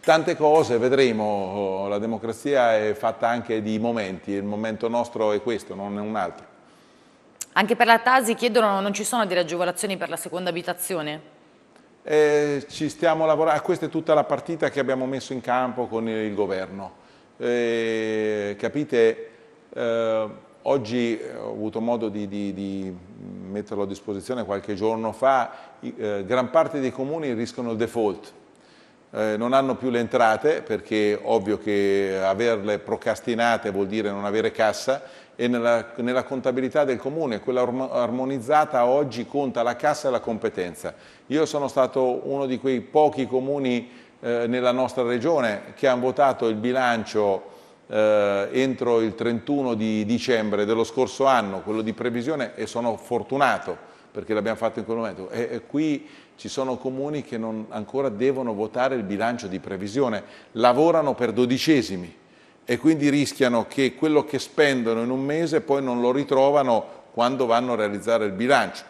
Tante cose vedremo, la democrazia è fatta anche di momenti, il momento nostro è questo, non è un altro. Anche per la Tasi chiedono, non ci sono delle agevolazioni per la seconda abitazione? Eh, ci stiamo lavorando, ah, questa è tutta la partita che abbiamo messo in campo con il governo. Eh, capite, eh, oggi eh, ho avuto modo di, di, di, metterlo a disposizione qualche giorno fa, eh, gran parte dei comuni rischiano il default. Eh, non hanno più le entrate perché ovvio che averle procrastinate vuol dire non avere cassa e nella, nella, contabilità del comune, quella armonizzata oggi conta la cassa e la competenza. Io sono stato uno di quei pochi comuni eh, nella nostra regione che hanno votato il bilancio eh, entro il 31 di dicembre dello scorso anno, quello di previsione, e sono fortunato perché l'abbiamo fatto in quel momento. E, e qui ci sono comuni che non, ancora devono votare il bilancio di previsione, lavorano per dodicesimi e quindi rischiano che quello che spendono in un mese poi non lo ritrovano quando vanno a realizzare il bilancio.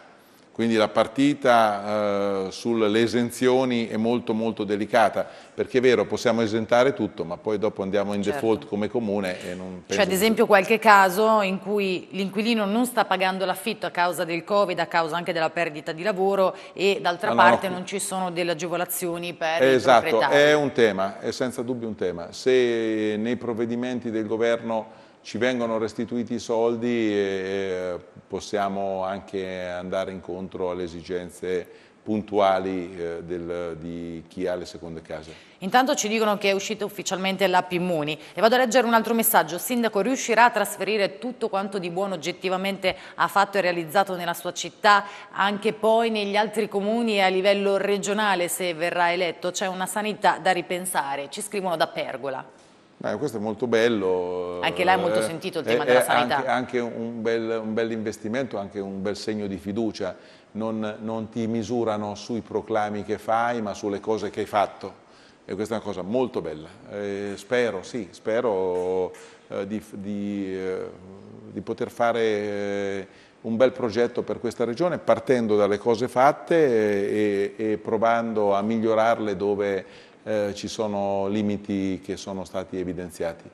Quindi la partita eh, sulle esenzioni è molto molto delicata, perché è vero, possiamo esentare tutto, ma poi dopo andiamo in certo. default come comune e non Cioè ad esempio che... qualche caso in cui l'inquilino non sta pagando l'affitto a causa del Covid, a causa anche della perdita di lavoro e d'altra ah, no, parte no. non ci sono delle agevolazioni per esatto, Esatto, è un tema, è senza dubbio un tema. Se nei provvedimenti del governo ci vengono restituiti i soldi e possiamo anche andare incontro alle esigenze puntuali eh, del, di chi ha le seconde case. Intanto ci dicono che è uscita ufficialmente l'app Immuni e vado a leggere un altro messaggio. Sindaco riuscirà a trasferire tutto quanto di buono oggettivamente ha fatto e realizzato nella sua città anche poi negli altri comuni e a livello regionale se verrà eletto. C'è una sanità da ripensare, ci scrivono da Pergola. No, questo è molto bello. Anche là è molto eh, sentito il eh, tema è, eh, della sanità. Anche, anche un, bel, un, bel, investimento, anche un bel segno di fiducia. Non, non, ti misurano sui proclami che fai, ma sulle cose che hai fatto. E questa è una cosa molto bella. Eh, spero, sì, spero eh, di, di, eh, di, poter fare un bel progetto per questa regione partendo dalle cose fatte e, e provando a migliorarle dove eh, ci sono limiti che sono stati evidenziati.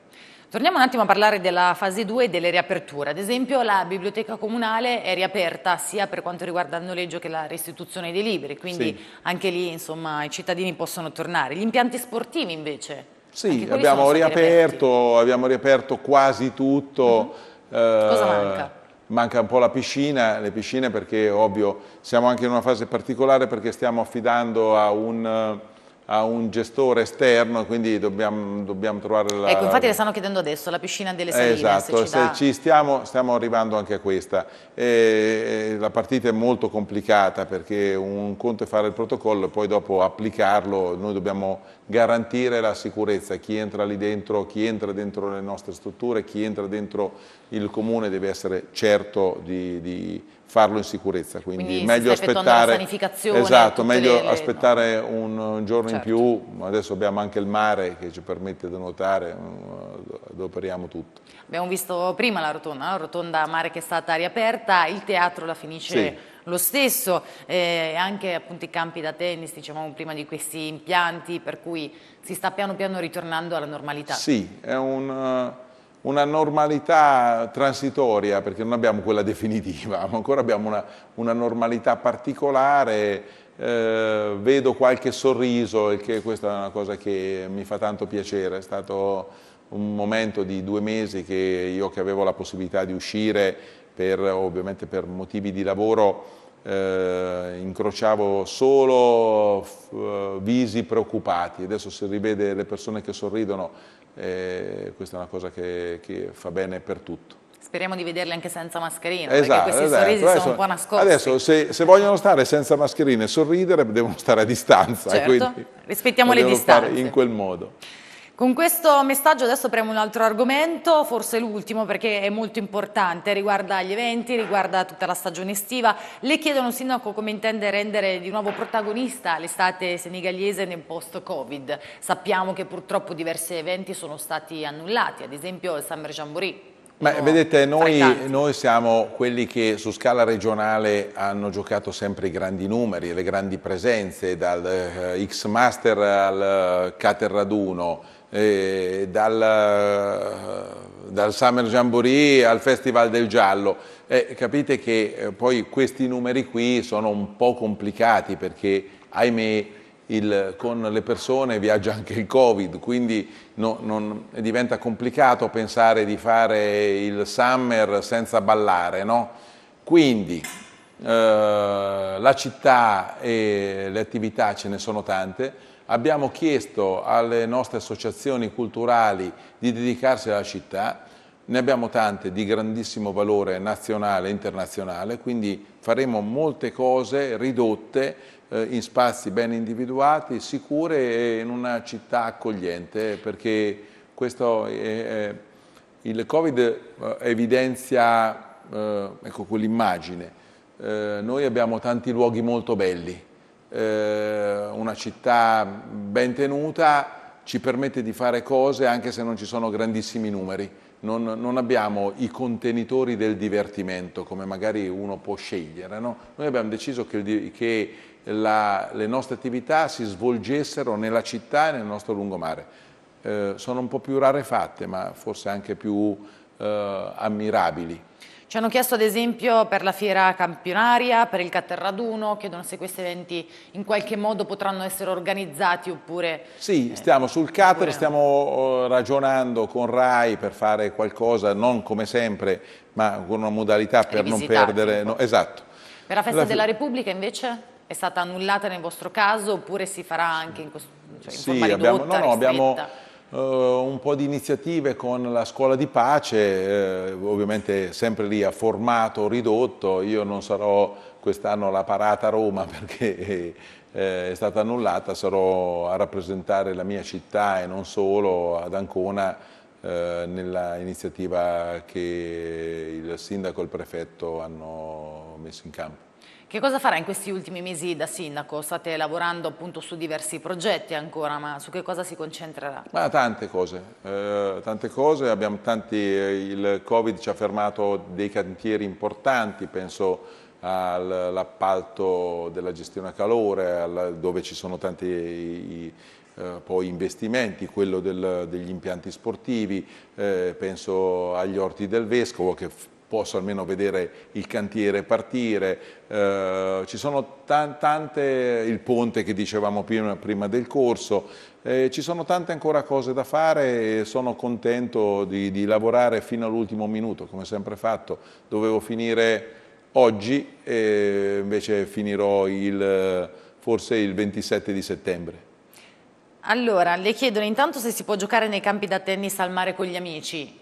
Torniamo un attimo a parlare della fase 2 e delle riaperture. Ad esempio la biblioteca comunale è riaperta sia per quanto riguarda il noleggio che la restituzione dei libri, quindi sì. anche lì insomma, i cittadini possono tornare. Gli impianti sportivi invece? Sì, abbiamo riaperto, abbiamo riaperto, quasi tutto. Uh mhm. -huh. eh, Cosa manca? Manca un po' la piscina, le piscine perché ovvio siamo anche in una fase particolare perché stiamo affidando a un a un gestore esterno quindi dobbiamo, dobbiamo, trovare la... Ecco, infatti le stanno chiedendo adesso, la piscina delle eh, saline. Esatto, se ci, se ci stiamo, stiamo, arrivando anche a questa. E, la partita è molto complicata perché un conto è fare il protocollo e poi dopo applicarlo, noi dobbiamo garantire la sicurezza, chi entra lì dentro, chi entra dentro le nostre strutture, chi entra dentro il comune deve essere certo di, di farlo in sicurezza, quindi, quindi meglio aspettare, una esatto, meglio le, aspettare no. un, un, giorno certo. in più, adesso abbiamo anche il mare che ci permette di nuotare, eh, adoperiamo tutto. Abbiamo visto prima la rotonda, la rotonda mare che è stata riaperta, il teatro la finisce sì. lo stesso, eh, anche appunto i campi da tennis, dicevamo prima di questi impianti, per cui si sta piano piano ritornando alla normalità. Sì, è un una normalità transitoria, perché non abbiamo quella definitiva, ma ancora abbiamo una, una normalità particolare, eh, vedo qualche sorriso, e che questa è una cosa che mi fa tanto piacere, è stato un momento di due mesi che io che avevo la possibilità di uscire, per, ovviamente per motivi di lavoro, eh, incrociavo solo eh, visi preoccupati, adesso si rivede le persone che sorridono, eh, questa è una cosa che, che fa bene per tutto. Speriamo di vederli anche senza mascherina, esatto, perché questi esatto. sorrisi adesso, sono un po' nascosti. Adesso, se, se, vogliono stare senza mascherine e sorridere, devono stare a distanza. Certo, rispettiamo le distanze. in quel modo. Con questo messaggio adesso premo un altro argomento, forse l'ultimo perché è molto importante, riguarda gli eventi, riguarda tutta la stagione estiva. Le chiedono sindaco come intende rendere di nuovo protagonista l'estate senegaliese nel post-Covid. Sappiamo che purtroppo diversi eventi sono stati annullati, ad esempio il Summer Jamboree. Ma no, vedete, noi, noi, siamo quelli che su scala regionale hanno giocato sempre i grandi numeri, le grandi presenze, dal eh, X-Master al uh, eh, Cater eh, dal, uh, dal, Summer Jamboree al Festival del Giallo. Eh, capite che eh, poi questi numeri qui sono un po' complicati perché, ahimè, il, con le persone viaggia anche il Covid, quindi no, non, diventa complicato pensare di fare il summer senza ballare. No? Quindi eh, la città e le attività ce ne sono tante. Abbiamo chiesto alle nostre associazioni culturali di dedicarsi alla città, ne abbiamo tante di grandissimo valore nazionale e internazionale, quindi faremo molte cose ridotte eh, in spazi ben individuati, sicure e in una città accogliente, perché questo è, è, il Covid eh, evidenzia eh, ecco, quell'immagine. Eh, noi abbiamo tanti luoghi molto belli, eh, una città ben tenuta ci permette di fare cose anche se non ci sono grandissimi numeri. Non, non, abbiamo i contenitori del divertimento come magari uno può scegliere. No? Noi abbiamo deciso che, che la, le nostre attività si svolgessero nella città e nel nostro lungomare. Eh, sono un po' più rarefatte, ma forse anche più eh, ammirabili. Ci hanno chiesto ad esempio per la fiera campionaria, per il Caterraduno, chiedono se questi eventi in qualche modo potranno essere organizzati oppure... Sì, eh, stiamo sul Cater, stiamo eh, ragionando con RAI per fare qualcosa, non come sempre, ma con una modalità per non perdere... No, esatto. Per la festa la... della Repubblica invece? è stata annullata nel vostro caso oppure si farà anche in, questo, cioè in sì, ridotta, abbiamo, no, no, abbiamo uh, un po' di iniziative con la scuola di pace, uh, ovviamente sempre lì a formato ridotto, io non sarò quest'anno alla parata a Roma perché eh, è stata annullata, sarò a rappresentare la mia città e non solo ad Ancona eh, nella iniziativa che il sindaco e il prefetto hanno messo in campo. Che cosa farà in questi ultimi mesi da sindaco? State lavorando appunto su diversi progetti ancora, ma su che cosa si concentrerà? Ma tante cose, eh, tante cose, abbiamo tanti, eh, il Covid ci ha fermato dei cantieri importanti, penso all'appalto della gestione a calore, dove ci sono tanti i, eh, poi investimenti, quello del, degli impianti sportivi, eh, penso agli orti del Vescovo che posso almeno vedere il cantiere partire, eh, ci sono tan tante, il ponte che dicevamo prima, prima del corso, eh, ci sono tante ancora cose da fare e sono contento di, di lavorare fino all'ultimo minuto, come sempre fatto, dovevo finire oggi e invece finirò il, forse il 27 di settembre. Allora, le chiedono intanto se si può giocare nei campi da tennis al mare con gli amici.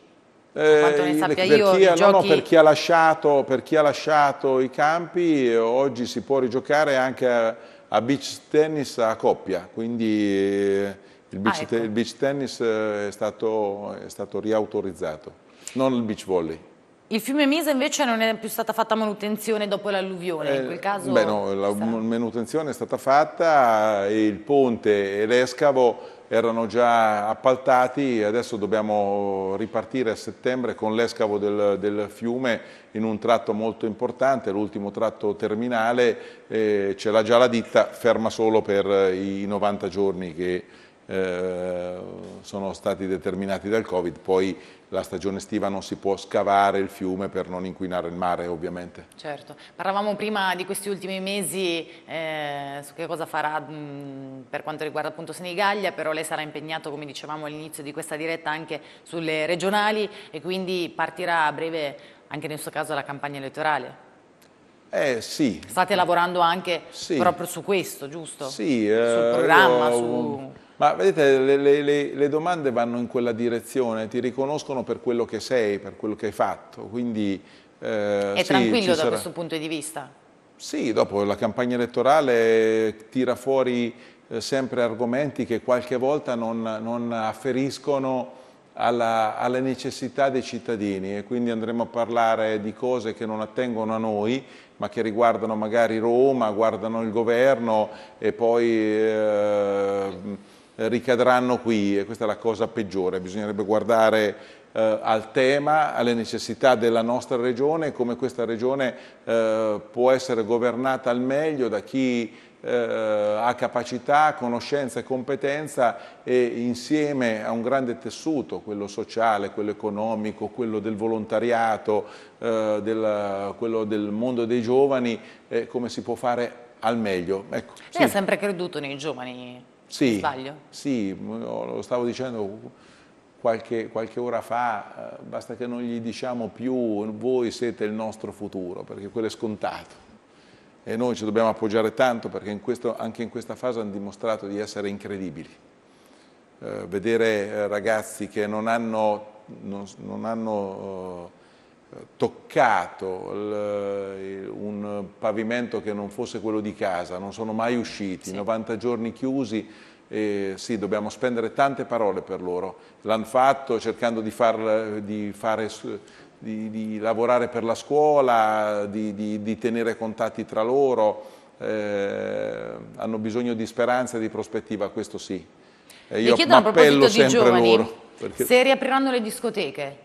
Eh, quanto ne per io, chi ha, giochi... no, per, chi lasciato, per, chi ha lasciato, i campi oggi si può rigiocare anche a, a beach tennis a coppia, quindi eh, il, ah, beach ah, ecco. te, il beach, tennis eh, è stato, è stato riautorizzato, non il beach volley. Il fiume Misa invece non è più stata fatta manutenzione dopo l'alluvione, in quel eh, caso? Beh no, la manutenzione è stata fatta e il ponte e l'escavo erano già appaltati, adesso dobbiamo ripartire a settembre con l'escavo del, del fiume in un tratto molto importante, l'ultimo tratto terminale, eh, ce l'ha già la ditta, ferma solo per i 90 giorni che eh, sono stati determinati dal Covid, poi la stagione estiva non si può scavare il fiume per non inquinare il mare ovviamente. Certo, parlavamo prima di questi ultimi mesi eh, su che cosa farà mh, mm, per quanto riguarda appunto Senigallia, però lei sarà impegnato come dicevamo all'inizio di questa diretta anche sulle regionali e quindi partirà a breve anche nel suo caso la campagna elettorale. Eh, sì. State lavorando anche sì. proprio su questo, giusto? Sì. Sul eh, programma, io... su ma vedete, le, le, le, domande vanno in quella direzione, ti riconoscono per quello che sei, per quello che hai fatto, quindi... Eh, È sì, tranquillo da sarà... questo punto di vista? Sì, dopo la campagna elettorale tira fuori eh, sempre argomenti che qualche volta non, non afferiscono alla, alle necessità dei cittadini e quindi andremo a parlare di cose che non attengono a noi ma che riguardano magari Roma, guardano il governo e poi... Eh, eh, ricadranno qui e questa è la cosa peggiore, bisognerebbe guardare eh, al tema, alle necessità della nostra regione e come questa regione eh, può essere governata al meglio da chi eh, ha capacità, conoscenza e competenza e insieme a un grande tessuto, quello sociale, quello economico, quello del volontariato, eh, del, quello del mondo dei giovani, eh, come si può fare al meglio. Ecco, Lei sì. ha sempre creduto nei giovani? Sì, sbaglio? Sì, mm, lo stavo dicendo qualche, qualche ora fa, eh, basta che non gli diciamo più voi siete il nostro futuro, perché quello è scontato. E noi ci dobbiamo appoggiare tanto perché in questo, anche in questa fase hanno dimostrato di essere incredibili. Eh, vedere eh, ragazzi che non hanno, non, non hanno eh, toccato il, un pavimento che non fosse quello di casa, non sono mai usciti, sì. 90 giorni chiusi, eh, sì, dobbiamo spendere tante parole per loro. L'hanno fatto cercando di, far, di, fare, di, di, lavorare per la scuola, di, tenere contatti tra loro, eh, hanno bisogno di speranza e di prospettiva, questo sì. Eh, io appello sempre giovani, loro. Perché... Se riapriranno le discoteche,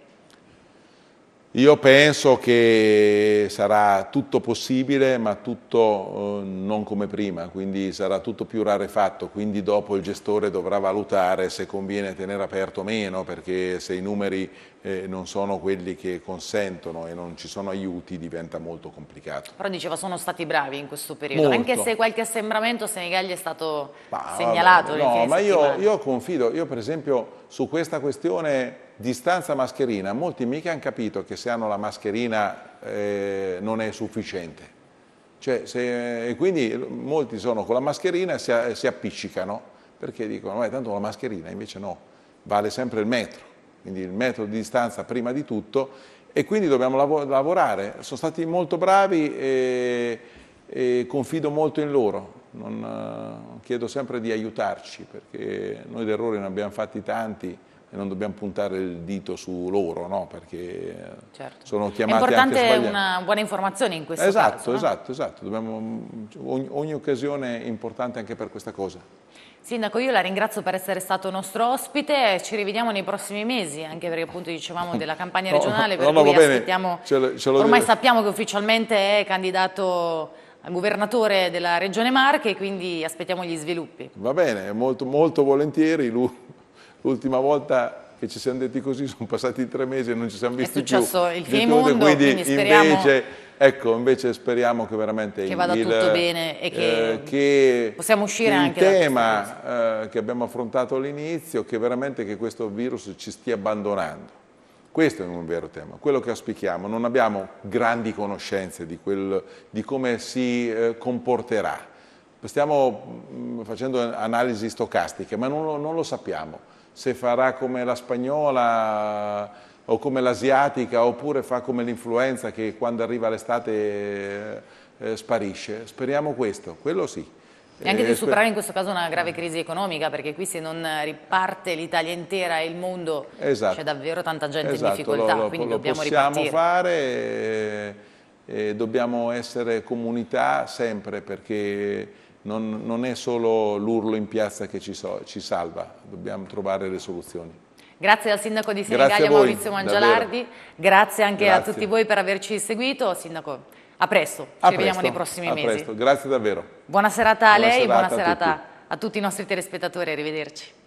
io penso che sarà tutto possibile, ma tutto eh, non come prima, quindi sarà tutto più rarefatto, quindi dopo il gestore dovrà valutare se conviene tenere aperto o meno, perché se i numeri eh, non sono quelli che consentono e non ci sono aiuti diventa molto complicato. Però diceva sono stati bravi in questo periodo, molto. anche se qualche assembramento Senigalli è stato ma, segnalato. No, ma io, io confido, io per esempio su questa questione distanza mascherina, molti mica hanno capito che se hanno la mascherina eh, non è sufficiente. Cioè, se, e quindi molti sono con la mascherina e si, si appiccicano perché dicono, eh, tanto la mascherina invece no, vale sempre il metro, quindi il metro di distanza prima di tutto e quindi dobbiamo lav lavorare. Sono stati molto bravi e, e confido molto in loro. Non, eh, chiedo sempre di aiutarci perché noi d'errore ne abbiamo fatti tanti e non dobbiamo puntare il dito su loro, no? perché eh, certo. sono chiamati anche sbagliati. È importante una buona informazione in questo esatto, caso. Esatto, no? esatto, dobbiamo, ogni, ogni occasione è importante anche per questa cosa. Sindaco, io la ringrazio per essere stato nostro ospite, ci rivediamo nei prossimi mesi, anche perché appunto dicevamo della campagna regionale, no, per no, cui aspettiamo, ce lo, ce lo ormai dire. sappiamo che ufficialmente è candidato al governatore della Regione Marche, quindi aspettiamo gli sviluppi. Va bene, molto, molto volentieri, lui l'ultima volta che ci siamo detti così sono passati tre mesi e non ci siamo visti più. È successo più. il film mondo, quindi, quindi speriamo... Invece, ecco, invece speriamo che veramente... Che vada il, tutto bene e eh, che, eh, che possiamo uscire anche da Il tema eh, che abbiamo affrontato all'inizio, che veramente che questo virus ci stia abbandonando. Questo è un vero tema, quello che auspichiamo. Non abbiamo grandi conoscenze di, quel, di come si eh, comporterà. Stiamo mh, mm, facendo analisi stocastiche, ma non lo, non lo sappiamo se farà come la spagnola o come l'asiatica oppure fa come l'influenza che quando arriva l'estate eh, eh sparisce. Speriamo questo, quello sì. E anche eh, di superare in questo caso una grave crisi economica, perché qui se non riparte l'Italia intera e il mondo esatto. c'è davvero tanta gente esatto, in difficoltà, lo, lo, quindi lo dobbiamo ripartire. Lo possiamo fare, e, e dobbiamo essere comunità sempre, perché non, non è solo l'urlo in piazza che ci, so, ci, salva, dobbiamo trovare le soluzioni. Grazie al Sindaco di Senigallia Maurizio Mangialardi, davvero. grazie anche grazie. a tutti voi per averci seguito. Sindaco, a presto, ci a vediamo presto, nei prossimi mesi. Presto. grazie davvero. Buona serata a buona lei, e buona serata a tutti. a tutti i nostri telespettatori, arrivederci.